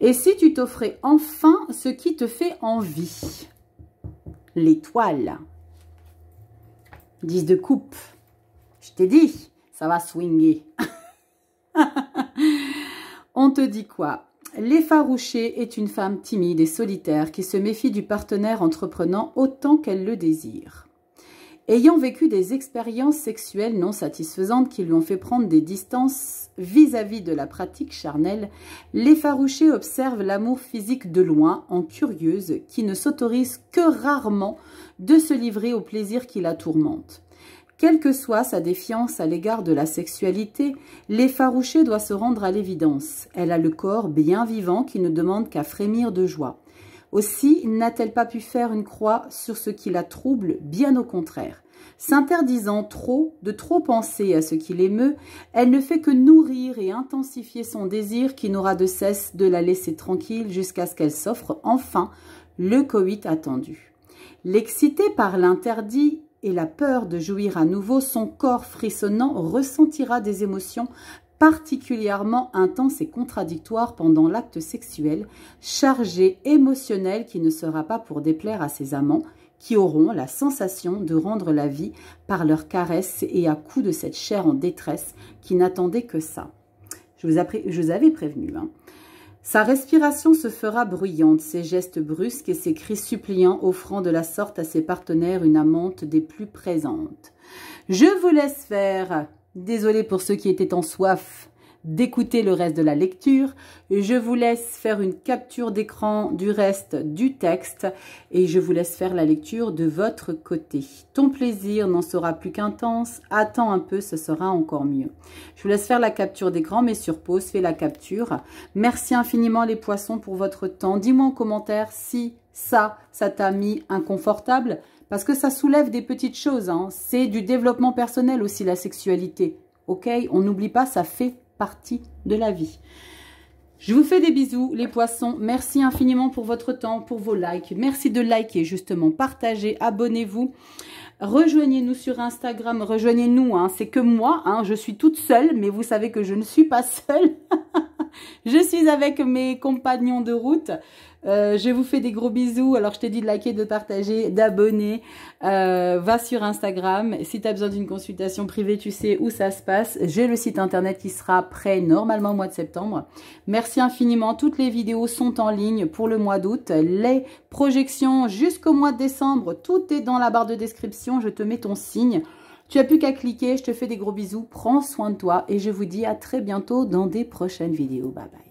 et si tu t'offrais enfin ce qui te fait envie L'étoile. 10 de coupe. Je t'ai dit, ça va swinger. [laughs] On te dit quoi L'effarouchée est une femme timide et solitaire qui se méfie du partenaire entreprenant autant qu'elle le désire ayant vécu des expériences sexuelles non satisfaisantes qui lui ont fait prendre des distances vis-à-vis de la pratique charnelle, l'effarouché observe l'amour physique de loin en curieuse qui ne s'autorise que rarement de se livrer au plaisir qui la tourmente. Quelle que soit sa défiance à l'égard de la sexualité, l’effarouché doit se rendre à l'évidence. Elle a le corps bien vivant qui ne demande qu'à frémir de joie. Aussi n'a-t-elle pas pu faire une croix sur ce qui la trouble, bien au contraire. S'interdisant trop de trop penser à ce qui l'émeut, elle ne fait que nourrir et intensifier son désir qui n'aura de cesse de la laisser tranquille jusqu'à ce qu'elle s'offre enfin le coït attendu. L'excité par l'interdit et la peur de jouir à nouveau, son corps frissonnant ressentira des émotions particulièrement intense et contradictoire pendant l'acte sexuel, chargé émotionnel qui ne sera pas pour déplaire à ses amants, qui auront la sensation de rendre la vie par leurs caresses et à coups de cette chair en détresse qui n'attendait que ça. Je vous, avais prévenu. Hein. Sa respiration se fera bruyante, ses gestes brusques et ses cris suppliants offrant de la sorte à ses partenaires une amante des plus présentes. « Je vous laisse faire !» Désolée pour ceux qui étaient en soif d'écouter le reste de la lecture. Je vous laisse faire une capture d'écran du reste du texte et je vous laisse faire la lecture de votre côté. Ton plaisir n'en sera plus qu'intense. Attends un peu, ce sera encore mieux. Je vous laisse faire la capture d'écran, mais sur pause, fais la capture. Merci infiniment les poissons pour votre temps. Dis-moi en commentaire si ça, ça t'a mis inconfortable. Parce que ça soulève des petites choses. Hein. C'est du développement personnel aussi, la sexualité. Ok On n'oublie pas, ça fait partie de la vie. Je vous fais des bisous, les poissons. Merci infiniment pour votre temps, pour vos likes. Merci de liker, justement. Partagez, abonnez-vous. Rejoignez-nous sur Instagram. Rejoignez-nous, hein. c'est que moi. Hein. Je suis toute seule, mais vous savez que je ne suis pas seule. [laughs] je suis avec mes compagnons de route. Euh, je vous fais des gros bisous. Alors, je t'ai dit de liker, de partager, d'abonner. Euh, va sur Instagram. Si tu as besoin d'une consultation privée, tu sais où ça se passe. J'ai le site internet qui sera prêt normalement au mois de septembre. Merci infiniment. Toutes les vidéos sont en ligne pour le mois d'août. Les projections jusqu'au mois de décembre, tout est dans la barre de description. Je te mets ton signe. Tu as plus qu'à cliquer, je te fais des gros bisous, prends soin de toi et je vous dis à très bientôt dans des prochaines vidéos. Bye bye.